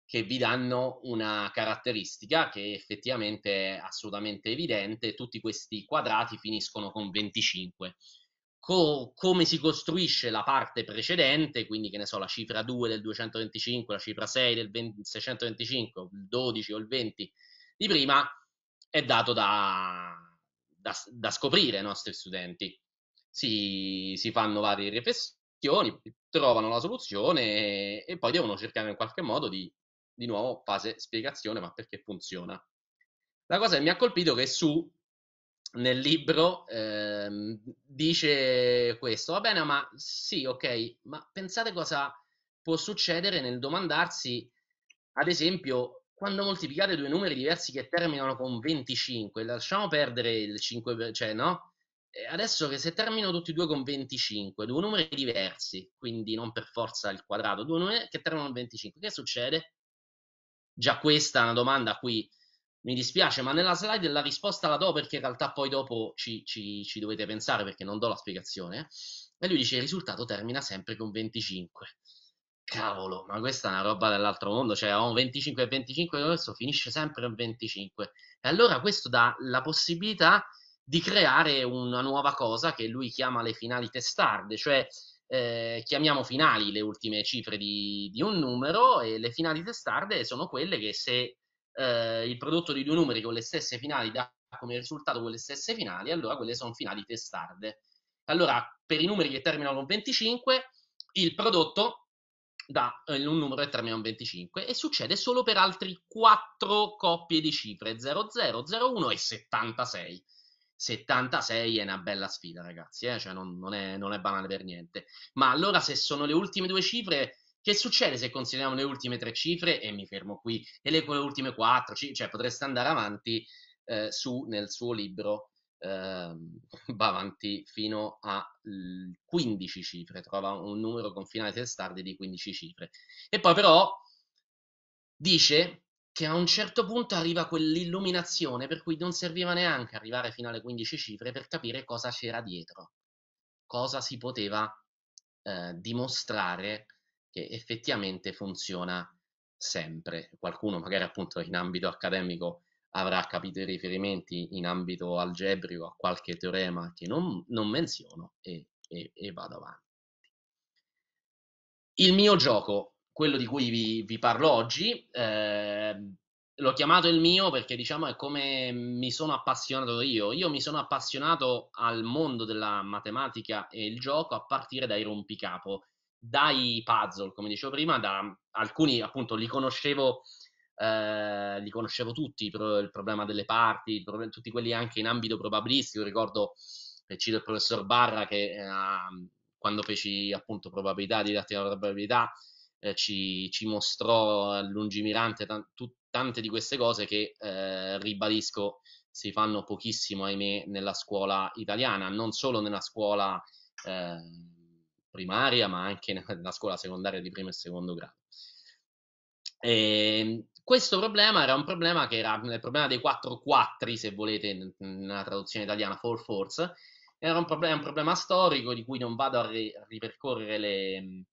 che vi danno una caratteristica che effettivamente è assolutamente evidente, tutti questi quadrati finiscono con 25 co- come si costruisce la parte precedente, quindi che ne so, la cifra 2 del 225, la cifra 6 del 20, 625, il 12 o il 20 di prima, è dato da, da, da scoprire ai nostri studenti. Si, si, fanno varie riflessioni, trovano la soluzione e, e poi devono cercare in qualche modo di, di nuovo, fase spiegazione, ma perché funziona. La cosa che mi ha colpito è che su nel libro eh, dice questo, va bene, ma sì, ok, ma pensate cosa può succedere nel domandarsi, ad esempio, quando moltiplicate due numeri diversi che terminano con 25, lasciamo perdere il 5, cioè no? Adesso che se terminano tutti e due con 25, due numeri diversi, quindi non per forza il quadrato, due numeri che terminano con 25, che succede? Già questa è una domanda a cui mi dispiace, ma nella slide la risposta la do perché in realtà poi dopo ci, ci, ci dovete pensare perché non do la spiegazione. E lui dice il risultato termina sempre con 25. Cavolo, ma questa è una roba dell'altro mondo, cioè ho un 25 e 25 questo finisce sempre con 25. E allora questo dà la possibilità di creare una nuova cosa che lui chiama le finali testarde, cioè eh, chiamiamo finali le ultime cifre di, di, un numero e le finali testarde sono quelle che se eh, il prodotto di due numeri con le stesse finali dà come risultato quelle stesse finali, allora quelle sono finali testarde. Allora, per i numeri che terminano con 25, il prodotto dà un eh, numero che termina con 25 e succede solo per altri 4 coppie di cifre, 00, 01 e 76. 76 è una bella sfida, ragazzi, eh? cioè non, non, è, non è banale per niente. Ma allora se sono le ultime due cifre che succede se consideriamo le ultime tre cifre e mi fermo qui, e le, ultime quattro, cioè potreste andare avanti eh, su, nel suo libro, eh, va avanti fino a 15 cifre, trova un numero con finale testardi di 15 cifre. E poi però dice che a un certo punto arriva quell'illuminazione per cui non serviva neanche arrivare fino alle 15 cifre per capire cosa c'era dietro, cosa si poteva eh, dimostrare che effettivamente funziona sempre. Qualcuno magari appunto in ambito accademico avrà capito i riferimenti in ambito algebrico a qualche teorema che non, non menziono e, e, e, vado avanti. Il mio gioco, quello di cui vi, vi parlo oggi, eh, l'ho chiamato il mio perché diciamo è come mi sono appassionato io. Io mi sono appassionato al mondo della matematica e il gioco a partire dai rompicapo dai puzzle, come dicevo prima, da alcuni appunto li conoscevo, eh, li conoscevo tutti, pro, il problema delle parti, pro, tutti quelli anche in ambito probabilistico, ricordo che cito il professor Barra che eh, quando feci appunto probabilità, didattica della probabilità, eh, ci, ci, mostrò lungimirante t- t- tante di queste cose che eh, ribadisco si fanno pochissimo, ahimè, nella scuola italiana, non solo nella scuola eh, primaria, ma anche nella scuola secondaria di primo e secondo grado. E ehm, questo problema era un problema che era il problema dei 4 quattri, se volete, nella traduzione italiana, 4 force, era un problema, un problema, storico di cui non vado a, ri, a ripercorrere le, mhmm,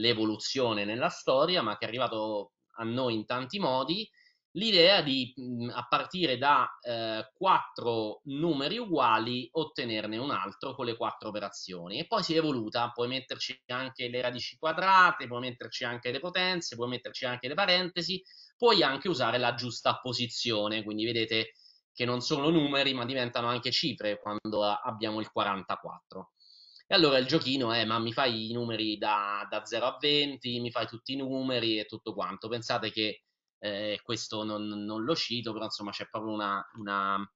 l'evoluzione nella storia, ma che è arrivato a noi in tanti modi l'idea di a partire da eh, quattro numeri uguali ottenerne un altro con le quattro operazioni e poi si è evoluta, puoi metterci anche le radici quadrate, puoi metterci anche le potenze, puoi metterci anche le parentesi, puoi anche usare la giusta posizione, quindi vedete che non sono numeri ma diventano anche cifre quando abbiamo il 44. E allora il giochino è ma mi fai i numeri da, da 0 a 20, mi fai tutti i numeri e tutto quanto, pensate che eh, questo non, non, lo cito, però insomma c'è proprio una, una,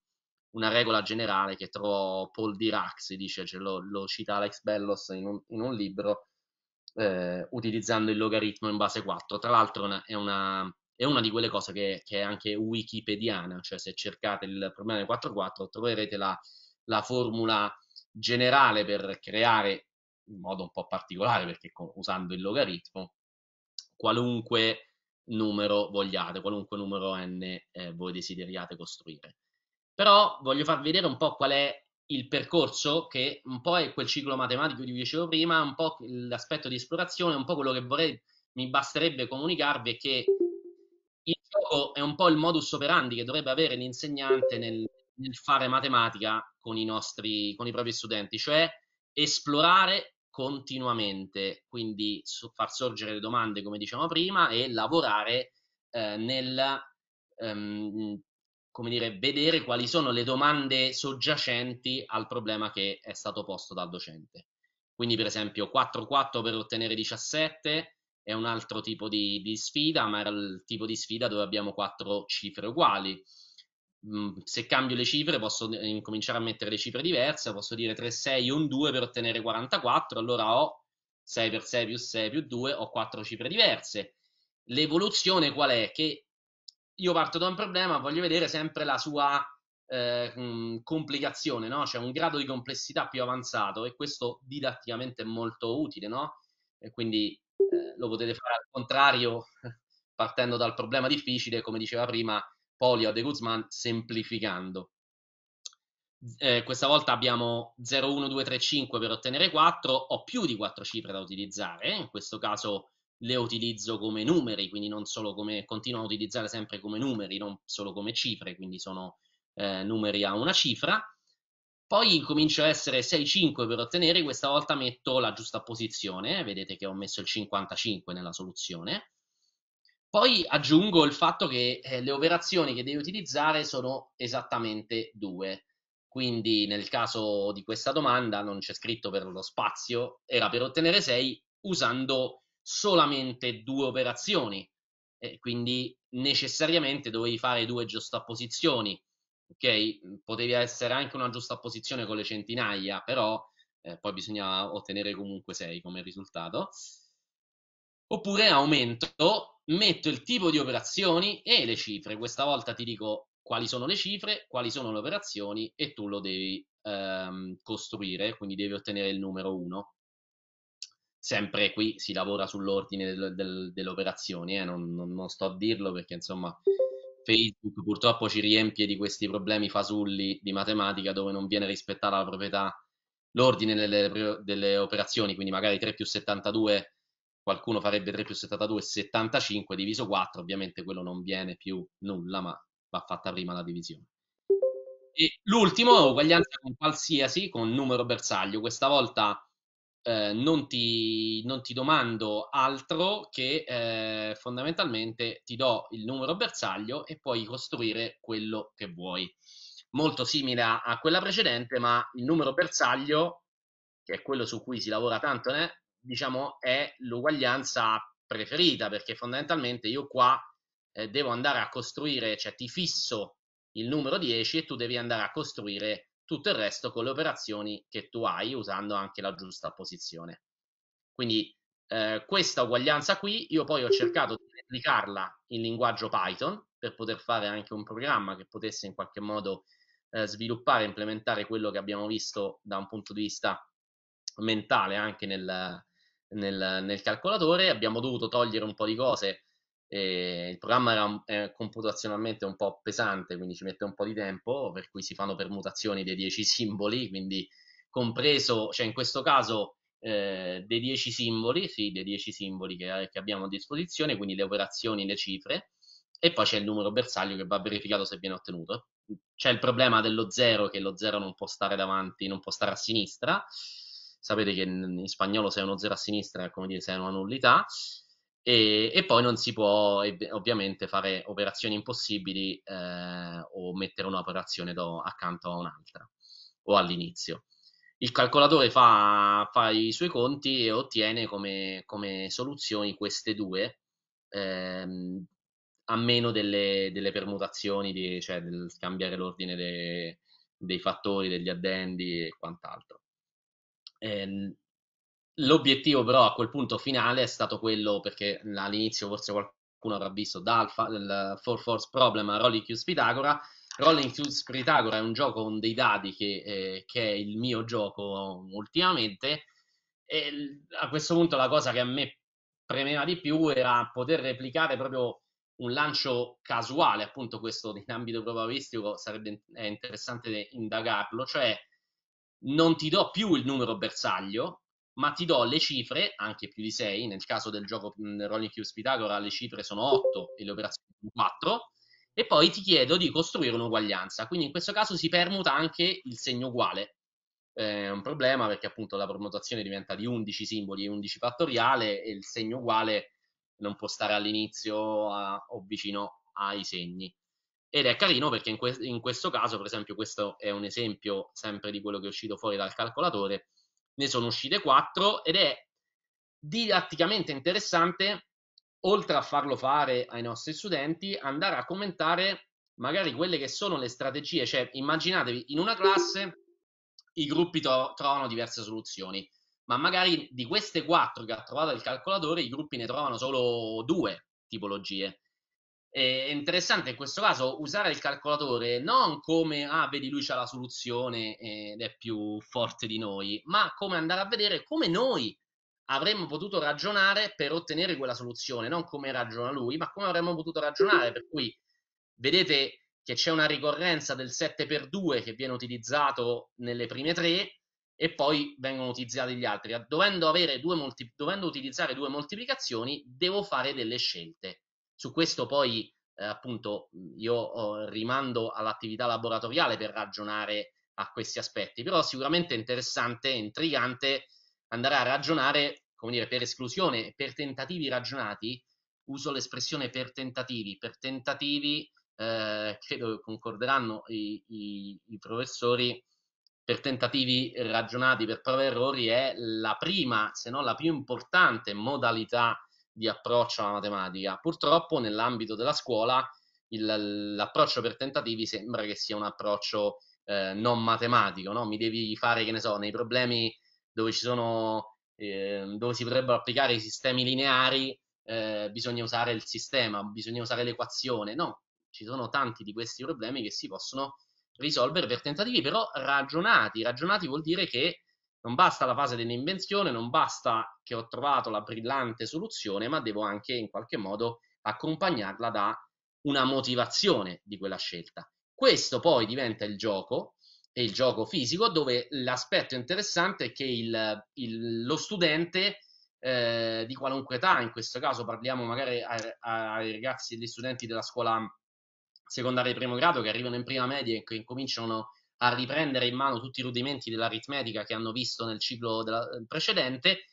una regola generale che trovò Paul Dirac, si dice, cioè lo, lo, cita Alex Bellos in un, in un libro, eh, utilizzando il logaritmo in base 4. Tra l'altro una, è, è una, di quelle cose che, che, è anche wikipediana, cioè se cercate il problema del 4-4 troverete la, la formula generale per creare in modo un po' particolare perché usando il logaritmo qualunque numero vogliate, qualunque numero n eh, voi desideriate costruire. Però voglio farvi vedere un po' qual è il percorso, che un po' è quel ciclo matematico di cui dicevo prima, un po' l'aspetto di esplorazione, un po' quello che vorrei, mi basterebbe comunicarvi è che il gioco è un po' il modus operandi che dovrebbe avere l'insegnante nel, nel fare matematica con i, nostri, con i propri studenti, cioè esplorare continuamente, quindi so, far sorgere le domande, come dicevamo prima, e lavorare eh, nel ehm, come dire, vedere quali sono le domande soggiacenti al problema che è stato posto dal docente. Quindi, per esempio, 4-4 per ottenere 17 è un altro tipo di, di sfida, ma era il tipo di sfida dove abbiamo quattro cifre uguali. Mm, se cambio le cifre posso eh, incominciare a mettere le cifre diverse, posso dire 3, 6, un 2 per ottenere 44, allora ho 6 per 6 più 6 più 2, ho 4 cifre diverse. L'evoluzione qual è? Che io parto da un problema, voglio vedere sempre la sua eh, mm, complicazione, no? cioè un grado di complessità più avanzato e questo didatticamente è molto utile, no? E quindi eh, lo potete fare al contrario partendo dal problema difficile, come diceva prima, Polio De Guzman semplificando. Eh, questa volta abbiamo 0, 1, 2, 3, 5 per ottenere 4, ho più di 4 cifre da utilizzare, eh. in questo caso le utilizzo come numeri, quindi non solo come, continuo a utilizzare sempre come numeri, non solo come cifre, quindi sono eh, numeri a una cifra. Poi comincio a essere 6-5 per ottenere, questa volta metto la giusta posizione, eh. vedete che ho messo il 55 nella soluzione. Poi aggiungo il fatto che eh, le operazioni che devi utilizzare sono esattamente due. Quindi nel caso di questa domanda non c'è scritto per lo spazio, era per ottenere 6 usando solamente due operazioni. Eh, quindi necessariamente dovevi fare due giustapposizioni. Ok, potevi essere anche una giustapposizione con le centinaia, però eh, poi bisognava ottenere comunque 6 come risultato. Oppure aumento metto il tipo di operazioni e le cifre. Questa volta ti dico quali sono le cifre, quali sono le operazioni e tu lo devi ehm, costruire, quindi devi ottenere il numero 1. Sempre qui si lavora sull'ordine del, del, delle operazioni, eh? non, non, non sto a dirlo perché insomma Facebook purtroppo ci riempie di questi problemi fasulli di matematica dove non viene rispettata la proprietà, l'ordine delle, delle operazioni, quindi magari 3 più 72 qualcuno farebbe 3 più 72, 75 diviso 4, ovviamente quello non viene più nulla, ma va fatta prima la divisione. E l'ultimo è uguaglianza con qualsiasi, con numero bersaglio, questa volta eh, non, ti, non, ti, domando altro che eh, fondamentalmente ti do il numero bersaglio e puoi costruire quello che vuoi. Molto simile a quella precedente, ma il numero bersaglio, che è quello su cui si lavora tanto, eh? diciamo, è l'uguaglianza preferita, perché fondamentalmente io qua eh, devo andare a costruire, cioè ti fisso il numero 10 e tu devi andare a costruire tutto il resto con le operazioni che tu hai usando anche la giusta posizione. Quindi eh, questa uguaglianza qui io poi ho cercato di replicarla in linguaggio Python per poter fare anche un programma che potesse in qualche modo eh, sviluppare e implementare quello che abbiamo visto da un punto di vista mentale anche nel, nel, nel calcolatore, abbiamo dovuto togliere un po' di cose. E eh, il programma era è eh, computazionalmente un po' pesante, quindi ci mette un po' di tempo, per cui si fanno permutazioni dei 10 simboli, quindi compreso, cioè in questo caso eh, dei 10 simboli, sì, dei 10 simboli che, che, abbiamo a disposizione, quindi le operazioni, le cifre, e poi c'è il numero bersaglio che va verificato se viene ottenuto. C'è il problema dello 0, che lo 0 non può stare davanti, non può stare a sinistra, sapete che in, in spagnolo se uno 0 a sinistra è come dire se una nullità, e, e, poi non si può ovviamente fare operazioni impossibili eh, o mettere un'operazione do, accanto a un'altra o all'inizio. Il calcolatore fa, fa, i suoi conti e ottiene come, come soluzioni queste due, ehm, a meno delle, delle permutazioni, di, cioè del cambiare l'ordine de, dei fattori, degli addendi e quant'altro. Ehm, l'obiettivo però a quel punto finale è stato quello, perché all'inizio forse qualcuno avrà visto dal il Four Force Problem a Rolling Cubes Pitagora, Rolling Cubes Pitagora è un gioco con dei dadi che, eh, che è il mio gioco ultimamente e a questo punto la cosa che a me premeva di più era poter replicare proprio un lancio casuale, appunto questo in ambito probabilistico sarebbe interessante indagarlo, cioè non ti do più il numero bersaglio, ma ti do le cifre, anche più di 6, nel caso del gioco mhmm, Rolling Cubes Pitagora le cifre sono 8 e le operazioni sono 4, e poi ti chiedo di costruire un'uguaglianza. Quindi in questo caso si permuta anche il segno uguale. È un problema perché appunto la permutazione diventa di 11 simboli e 11 fattoriale e il segno uguale non può stare all'inizio a, o vicino ai segni. Ed è carino perché in, que- in questo caso, per esempio, questo è un esempio sempre di quello che è uscito fuori dal calcolatore, ne sono uscite quattro ed è didatticamente interessante, oltre a farlo fare ai nostri studenti, andare a commentare magari quelle che sono le strategie, cioè immaginatevi in una classe i gruppi tro- trovano diverse soluzioni, ma magari di queste quattro che ha trovato il calcolatore i gruppi ne trovano solo due tipologie è interessante in questo caso usare il calcolatore non come, ah, vedi, lui c'ha la soluzione ed è più forte di noi, ma come andare a vedere come noi avremmo potuto ragionare per ottenere quella soluzione, non come ragiona lui, ma come avremmo potuto ragionare. Per cui vedete che c'è una ricorrenza del 7x2 che viene utilizzato nelle prime tre e poi vengono utilizzati gli altri. Dovendo, due molti- dovendo utilizzare due moltiplicazioni, devo fare delle scelte. Su questo poi eh, appunto io oh, rimando all'attività laboratoriale per ragionare a questi aspetti, però sicuramente è interessante, intrigante andare a ragionare, come dire, per esclusione, per tentativi ragionati, uso l'espressione per tentativi, per tentativi eh, credo che concorderanno i, i, i professori per tentativi ragionati, per prove errori, è la prima, se non la più importante modalità di approccio alla matematica. Purtroppo nell'ambito della scuola il, l'approccio per tentativi sembra che sia un approccio eh, non matematico, no? mi devi fare, che ne so, nei problemi dove ci sono, eh, dove si potrebbero applicare i sistemi lineari, eh, bisogna usare il sistema, bisogna usare l'equazione, no, ci sono tanti di questi problemi che si possono risolvere per tentativi, però ragionati, ragionati vuol dire che non basta la fase dell'invenzione, non basta che ho trovato la brillante soluzione, ma devo anche in qualche modo accompagnarla da una motivazione di quella scelta. Questo poi diventa il gioco e il gioco fisico, dove l'aspetto interessante è che il, il, lo studente eh, di qualunque età, in questo caso parliamo magari ai ragazzi agli studenti della scuola secondaria di primo grado che arrivano in prima media e che incominciano a riprendere in mano tutti i rudimenti dell'aritmetica che hanno visto nel ciclo della, eh, precedente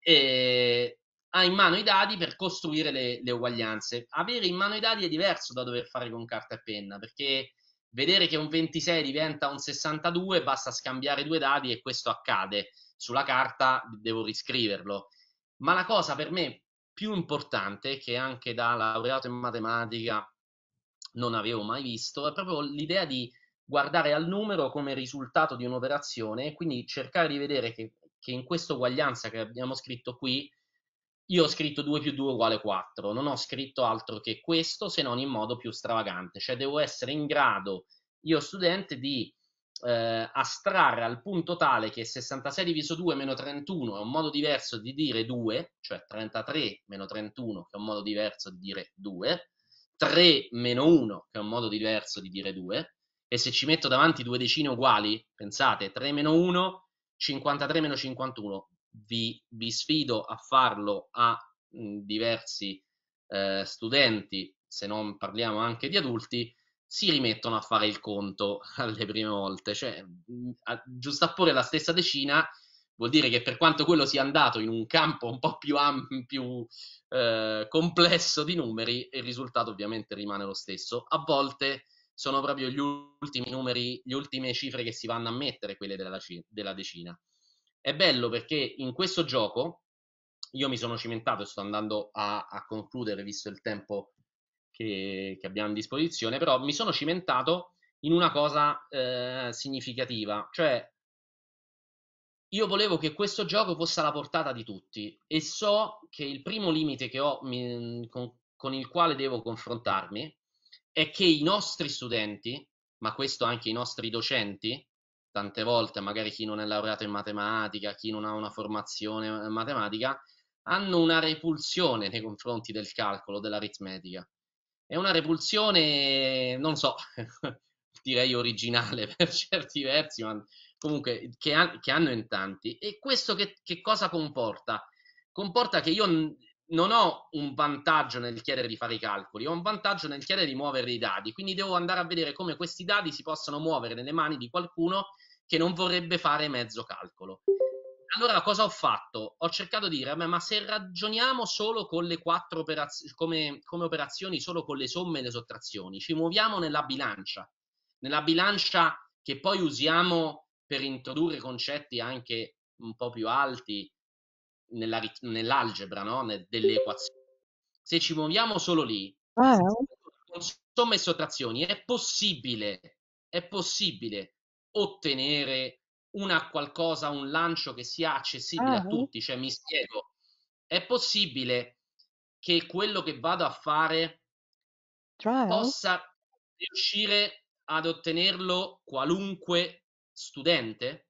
e ha in mano i dadi per costruire le, le, uguaglianze. Avere in mano i dadi è diverso da dover fare con carta e penna, perché vedere che un 26 diventa un 62 basta scambiare due dadi e questo accade. Sulla carta devo riscriverlo. Ma la cosa per me più importante, che anche da laureato in matematica non avevo mai visto, è proprio l'idea di guardare al numero come risultato di un'operazione e quindi cercare di vedere che, che in questa uguaglianza che abbiamo scritto qui, io ho scritto 2 più 2 uguale 4, non ho scritto altro che questo se non in modo più stravagante, cioè devo essere in grado, io studente, di eh, astrarre al punto tale che 66 diviso 2 meno 31 è un modo diverso di dire 2, cioè 33 meno 31 che è un modo diverso di dire 2, 3 meno 1 che è un modo diverso di dire 2, e se ci metto davanti due decine uguali, pensate, 3 meno 1, 53 meno 51. Vi, vi sfido a farlo a mh, diversi eh, studenti, se non parliamo anche di adulti, si rimettono a fare il conto alle prime volte. Cioè, porre la stessa decina vuol dire che per quanto quello sia andato in un campo un po' più, am- più eh, complesso di numeri, il risultato ovviamente rimane lo stesso. A volte sono proprio gli ultimi numeri, le ultime cifre che si vanno a mettere, quelle della, della decina. È bello perché in questo gioco io mi sono cimentato e sto andando a, a concludere visto il tempo che, che, abbiamo a disposizione, però mi sono cimentato in una cosa eh, significativa, cioè io volevo che questo gioco fosse alla portata di tutti e so che il primo limite che ho mi, mm, con, con, il quale devo confrontarmi è che i nostri studenti, ma questo anche i nostri docenti, tante volte magari chi non è laureato in matematica, chi non ha una formazione eh, matematica, hanno una repulsione nei confronti del calcolo, dell'aritmetica. È una repulsione, non so, direi originale per certi versi, ma comunque che, ha, che hanno in tanti. E questo che, che cosa comporta? Comporta che io non ho un vantaggio nel chiedere di fare i calcoli, ho un vantaggio nel chiedere di muovere i dadi, quindi devo andare a vedere come questi dadi si possono muovere nelle mani di qualcuno che non vorrebbe fare mezzo calcolo. Allora cosa ho fatto? Ho cercato di dire, ma se ragioniamo solo con le quattro operazioni, come, come operazioni, solo con le somme e le sottrazioni, ci muoviamo nella bilancia, nella bilancia che poi usiamo per introdurre concetti anche un po' più alti, nella, nell'algebra no? Nel, delle equazioni. Se ci muoviamo solo lì, wow. Ah, eh? con somme e sottrazioni, è possibile, è possibile ottenere una qualcosa, un lancio che sia accessibile ah, a eh? tutti. Cioè, mi spiego, è possibile che quello che vado a fare trial. possa riuscire ad ottenerlo qualunque studente?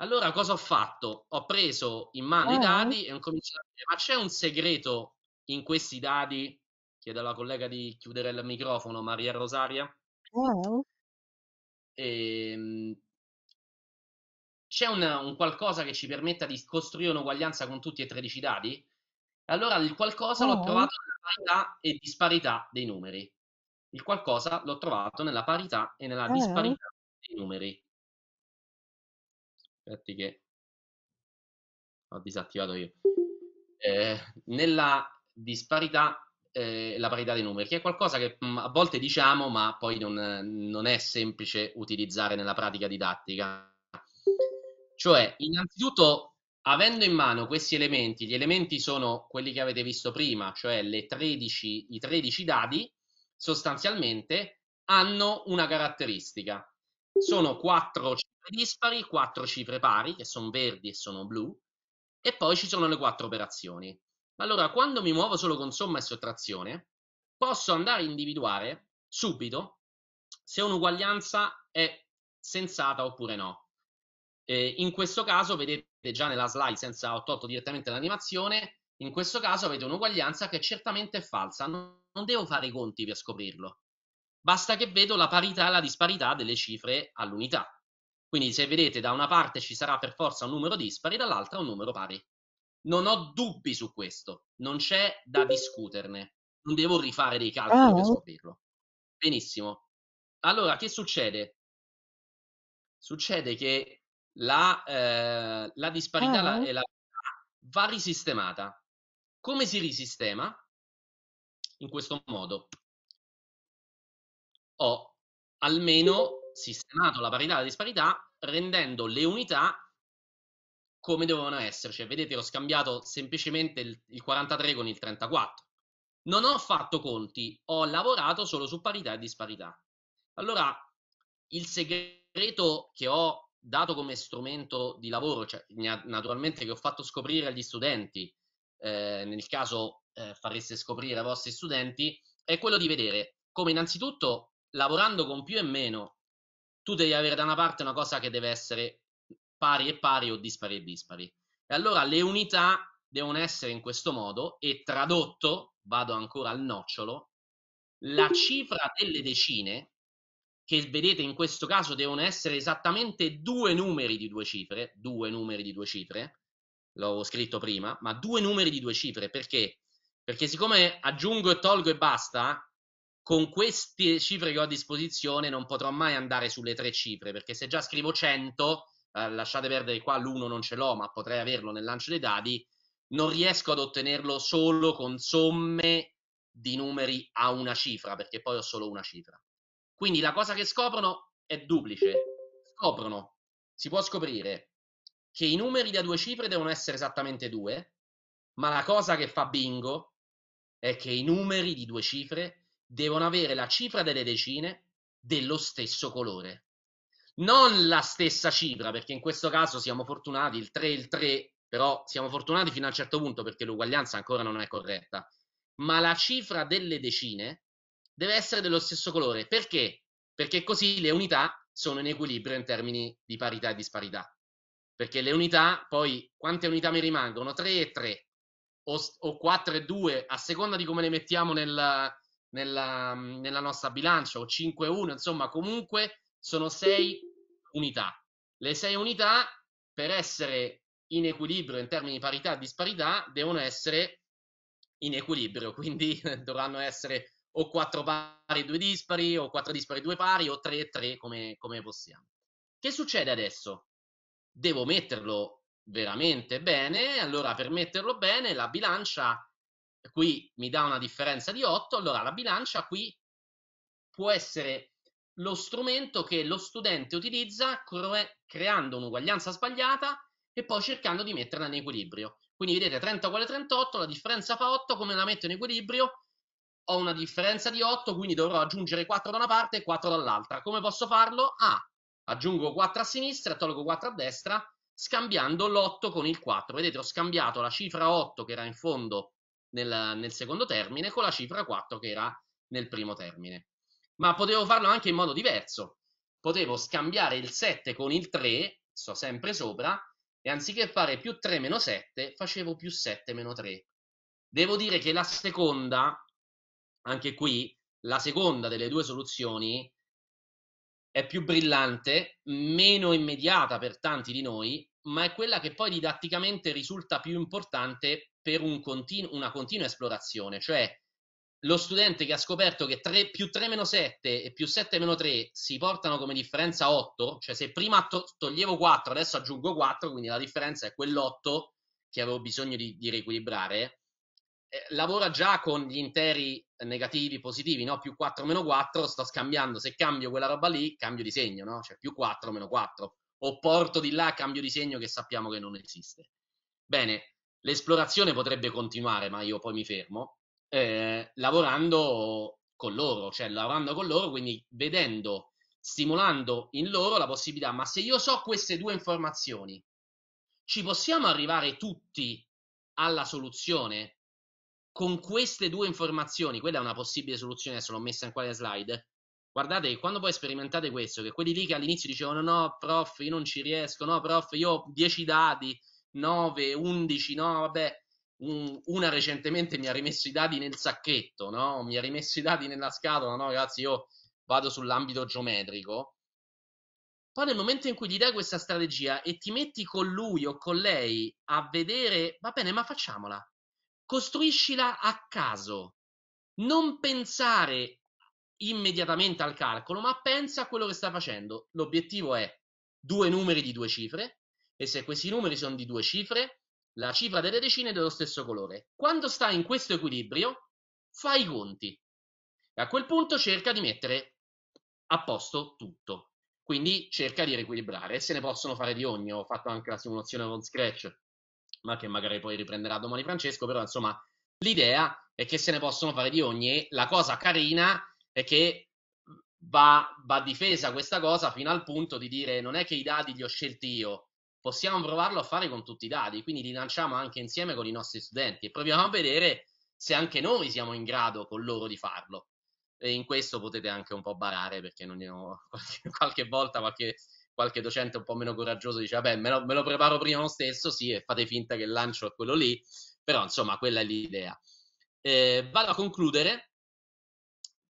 Allora cosa ho fatto? Ho preso in mano eh. i ah. dati e ho cominciato a dire, ma c'è un segreto in questi dati? Chiedo alla collega di chiudere il microfono, Maria Rosaria. Eh. E, c'è un, un, qualcosa che ci permetta di costruire un'uguaglianza con tutti e 13 dati? Allora il qualcosa eh. l'ho ah. trovato nella parità e disparità dei numeri. Il qualcosa l'ho trovato nella parità e nella ah. disparità dei numeri aspetti che ho disattivato io. Eh, nella disparità eh, la parità dei numeri, che è qualcosa che mh, mm, a volte diciamo, ma poi non, non, è semplice utilizzare nella pratica didattica. Cioè, innanzitutto, avendo in mano questi elementi, gli elementi sono quelli che avete visto prima, cioè 13, i 13 dadi, sostanzialmente hanno una caratteristica. Sono quattro dispari, quattro cifre pari, che sono verdi e sono blu, e poi ci sono le quattro operazioni. Allora, quando mi muovo solo con somma e sottrazione, posso andare a individuare subito se un'uguaglianza è sensata oppure no. Eh, in questo caso, vedete già nella slide, senza ho tolto direttamente l'animazione, in questo caso avete un'uguaglianza che certamente è falsa, non, non devo fare i conti per scoprirlo. Basta che vedo la parità e la disparità delle cifre all'unità. Quindi se vedete da una parte ci sarà per forza un numero dispari, dall'altra un numero pari. Non ho dubbi su questo, non c'è da discuterne. Non devo rifare dei calcoli ah, oh. per scoprirlo. Benissimo. Allora, che succede? Succede che la, eh, la disparità oh. la, ah. la, va risistemata. Come si risistema? In questo modo. Ho almeno sistemato la parità e la disparità rendendo le unità come devono esserci. Vedete, ho scambiato semplicemente il, il 43 con il 34. Non ho fatto conti, ho lavorato solo su parità e disparità. Allora, il segreto che ho dato come strumento di lavoro, cioè naturalmente che ho fatto scoprire agli studenti, eh, nel caso eh, fareste scoprire ai vostri studenti, è quello di vedere come innanzitutto lavorando con più e meno tu devi avere da una parte una cosa che deve essere pari e pari o dispari e dispari. E allora le unità devono essere in questo modo e tradotto, vado ancora al nocciolo, la mhm. cifra delle decine, che vedete in questo caso devono essere esattamente due numeri di due cifre, due numeri di due cifre, l'avevo scritto prima, ma due numeri di due cifre, perché? Perché siccome aggiungo e tolgo e basta, con queste cifre che ho a disposizione non potrò mai andare sulle tre cifre, perché se già scrivo 100, eh, lasciate perdere qua l'1 non ce l'ho, ma potrei averlo nel lancio dei dadi, non riesco ad ottenerlo solo con somme di numeri a una cifra, perché poi ho solo una cifra. Quindi la cosa che scoprono è duplice. Scoprono, si può scoprire che i numeri da due cifre devono essere esattamente due, ma la cosa che fa bingo è che i numeri di due cifre devono avere la cifra delle decine dello stesso colore. Non la stessa cifra, perché in questo caso siamo fortunati, il 3 e il 3, però siamo fortunati fino a un certo punto perché l'uguaglianza ancora non è corretta, ma la cifra delle decine deve essere dello stesso colore. Perché? Perché così le unità sono in equilibrio in termini di parità e disparità. Perché le unità, poi, quante unità mi rimangono? 3 e 3 o, o 4 e 2, a seconda di come le mettiamo nel, nella, nella nostra bilancia, o 5-1, insomma comunque sono 6 unità. Le 6 unità, per essere in equilibrio in termini di parità e disparità, devono essere in equilibrio, quindi dovranno essere o 4 pari e 2 dispari, o 4 dispari e 2 pari, o 3 e 3 come, come possiamo. Che succede adesso? Devo metterlo veramente bene, allora per metterlo bene la bilancia qui mi dà una differenza di 8, allora la bilancia qui può essere lo strumento che lo studente utilizza creando un'uguaglianza sbagliata e poi cercando di metterla in equilibrio. Quindi vedete 30 uguale 38, la differenza fa 8, come la metto in equilibrio? Ho una differenza di 8, quindi dovrò aggiungere 4 da una parte e 4 dall'altra. Come posso farlo? Ah, aggiungo 4 a sinistra, tolgo 4 a destra, scambiando l'8 con il 4. Vedete, ho scambiato la cifra 8 che era in fondo nel, nel secondo termine con la cifra 4 che era nel primo termine. Ma potevo farlo anche in modo diverso. Potevo scambiare il 7 con il 3, sto sempre sopra, e anziché fare più 3 meno 7, facevo più 7 meno 3. Devo dire che la seconda, anche qui, la seconda delle due soluzioni è più brillante, meno immediata per tanti di noi, ma è quella che poi didatticamente risulta più importante per un continu- una continua esplorazione, cioè lo studente che ha scoperto che 3 più 3 meno 7 e più 7 meno 3 si portano come differenza 8, cioè se prima to- toglievo 4 adesso aggiungo 4, quindi la differenza è quell'8 che avevo bisogno di, di riequilibrare, eh, lavora già con gli interi negativi positivi, no? più 4 meno 4, sto scambiando, se cambio quella roba lì cambio di segno, no? cioè più 4 meno 4, o porto di là cambio di segno che sappiamo che non esiste. Bene, L'esplorazione potrebbe continuare, ma io poi mi fermo, eh, lavorando con loro, cioè lavorando con loro, quindi vedendo, stimolando in loro la possibilità, ma se io so queste due informazioni, ci possiamo arrivare tutti alla soluzione? Con queste due informazioni, quella è una possibile soluzione, adesso l'ho messa in quale slide, Guardate, quando poi sperimentate questo, che quelli lì che all'inizio dicevano no, prof, io non ci riesco, no, prof, io ho dieci dati, 9, 11, no, vabbè, un, una recentemente mi ha rimesso i dati nel sacchetto, no? Mi ha rimesso i dati nella scatola, no, ragazzi, io vado sull'ambito geometrico. Poi nel momento in cui gli dai questa strategia e ti metti con lui o con lei a vedere, va bene, ma facciamola. Costruiscila a caso. Non pensare immediatamente al calcolo, ma pensa a quello che sta facendo. L'obiettivo è due numeri di due cifre, e se questi numeri sono di due cifre, la cifra delle decine è dello stesso colore. Quando sta in questo equilibrio, fa i conti. E a quel punto cerca di mettere a posto tutto. Quindi cerca di riequilibrare. E se ne possono fare di ogni. Ho fatto anche la simulazione con Scratch, ma che magari poi riprenderà domani Francesco. Però insomma, l'idea è che se ne possono fare di ogni. E La cosa carina è che va, va difesa questa cosa fino al punto di dire non è che i dati li ho scelti io, possiamo provarlo a fare con tutti i dati, quindi li lanciamo anche insieme con i nostri studenti e proviamo a vedere se anche noi siamo in grado con loro di farlo. E in questo potete anche un po' barare perché non ho, qualche, qualche, volta qualche, qualche, docente un po' meno coraggioso dice vabbè me lo, me lo preparo prima lo stesso, sì, e fate finta che lancio quello lì, però insomma quella è l'idea. Eh, vado a concludere.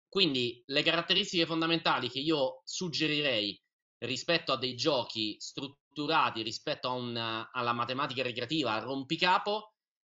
Quindi le caratteristiche fondamentali che io suggerirei rispetto a dei giochi strutturati strutturati rispetto a una, alla matematica ricreativa, al rompicapo,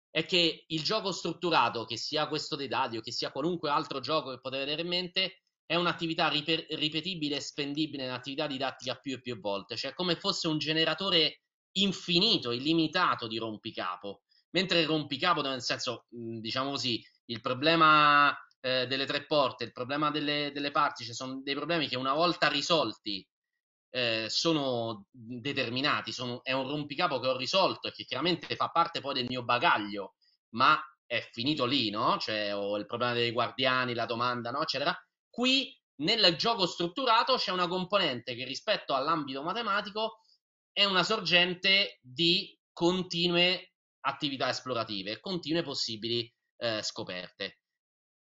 è che il gioco strutturato, che sia questo dei dadi o che sia qualunque altro gioco che potete avere in mente, è un'attività rip- ripetibile e spendibile, un'attività didattica più e più volte, cioè come fosse un generatore infinito, illimitato di rompicapo. Mentre il rompicapo, nel senso, diciamo così, il problema eh, delle tre porte, il problema delle, delle parti, ci sono dei problemi che una volta risolti eh, sono determinati, sono, è un rompicapo che ho risolto e che chiaramente fa parte poi del mio bagaglio, ma è finito lì, no? Cioè ho il problema dei guardiani, la domanda, no? eccetera. Qui nel gioco strutturato c'è una componente che rispetto all'ambito matematico è una sorgente di continue attività esplorative, continue possibili eh, scoperte.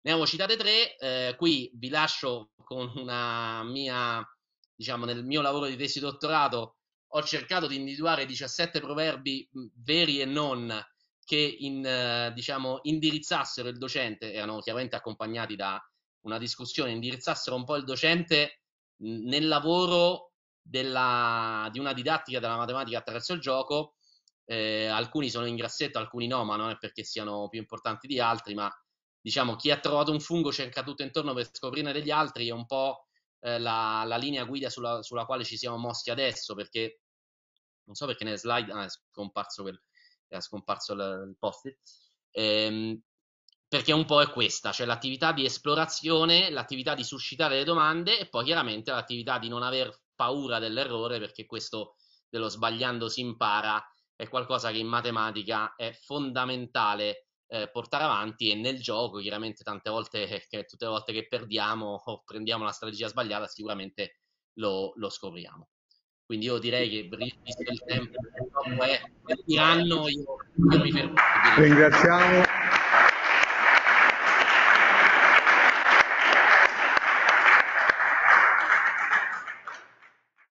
Ne avevo citate tre, eh, qui vi lascio con una mia diciamo, nel mio lavoro di tesi dottorato ho cercato di individuare 17 proverbi veri e non che in, eh, diciamo, indirizzassero il docente, erano chiaramente accompagnati da una discussione, indirizzassero un po' il docente nel lavoro della, di una didattica della matematica attraverso il gioco. Eh, alcuni sono in grassetto, alcuni no, ma non è perché siano più importanti di altri, ma diciamo chi ha trovato un fungo cerca tutto intorno per scoprirne degli altri, è un po' eh, la, la, linea guida sulla, sulla, quale ci siamo mossi adesso, perché non so perché nelle slide ah, è scomparso, quel, è scomparso il, il post ehm, perché un po' è questa, cioè l'attività di esplorazione, l'attività di suscitare le domande e poi chiaramente l'attività di non aver paura dell'errore, perché questo dello sbagliando si impara è qualcosa che in matematica è fondamentale eh, portare avanti e nel gioco chiaramente tante volte, che, tutte le volte che perdiamo o prendiamo la strategia sbagliata sicuramente lo, lo scopriamo. Quindi io direi che visto il tempo è tiranno, io, io mi fermo. Ringraziamo.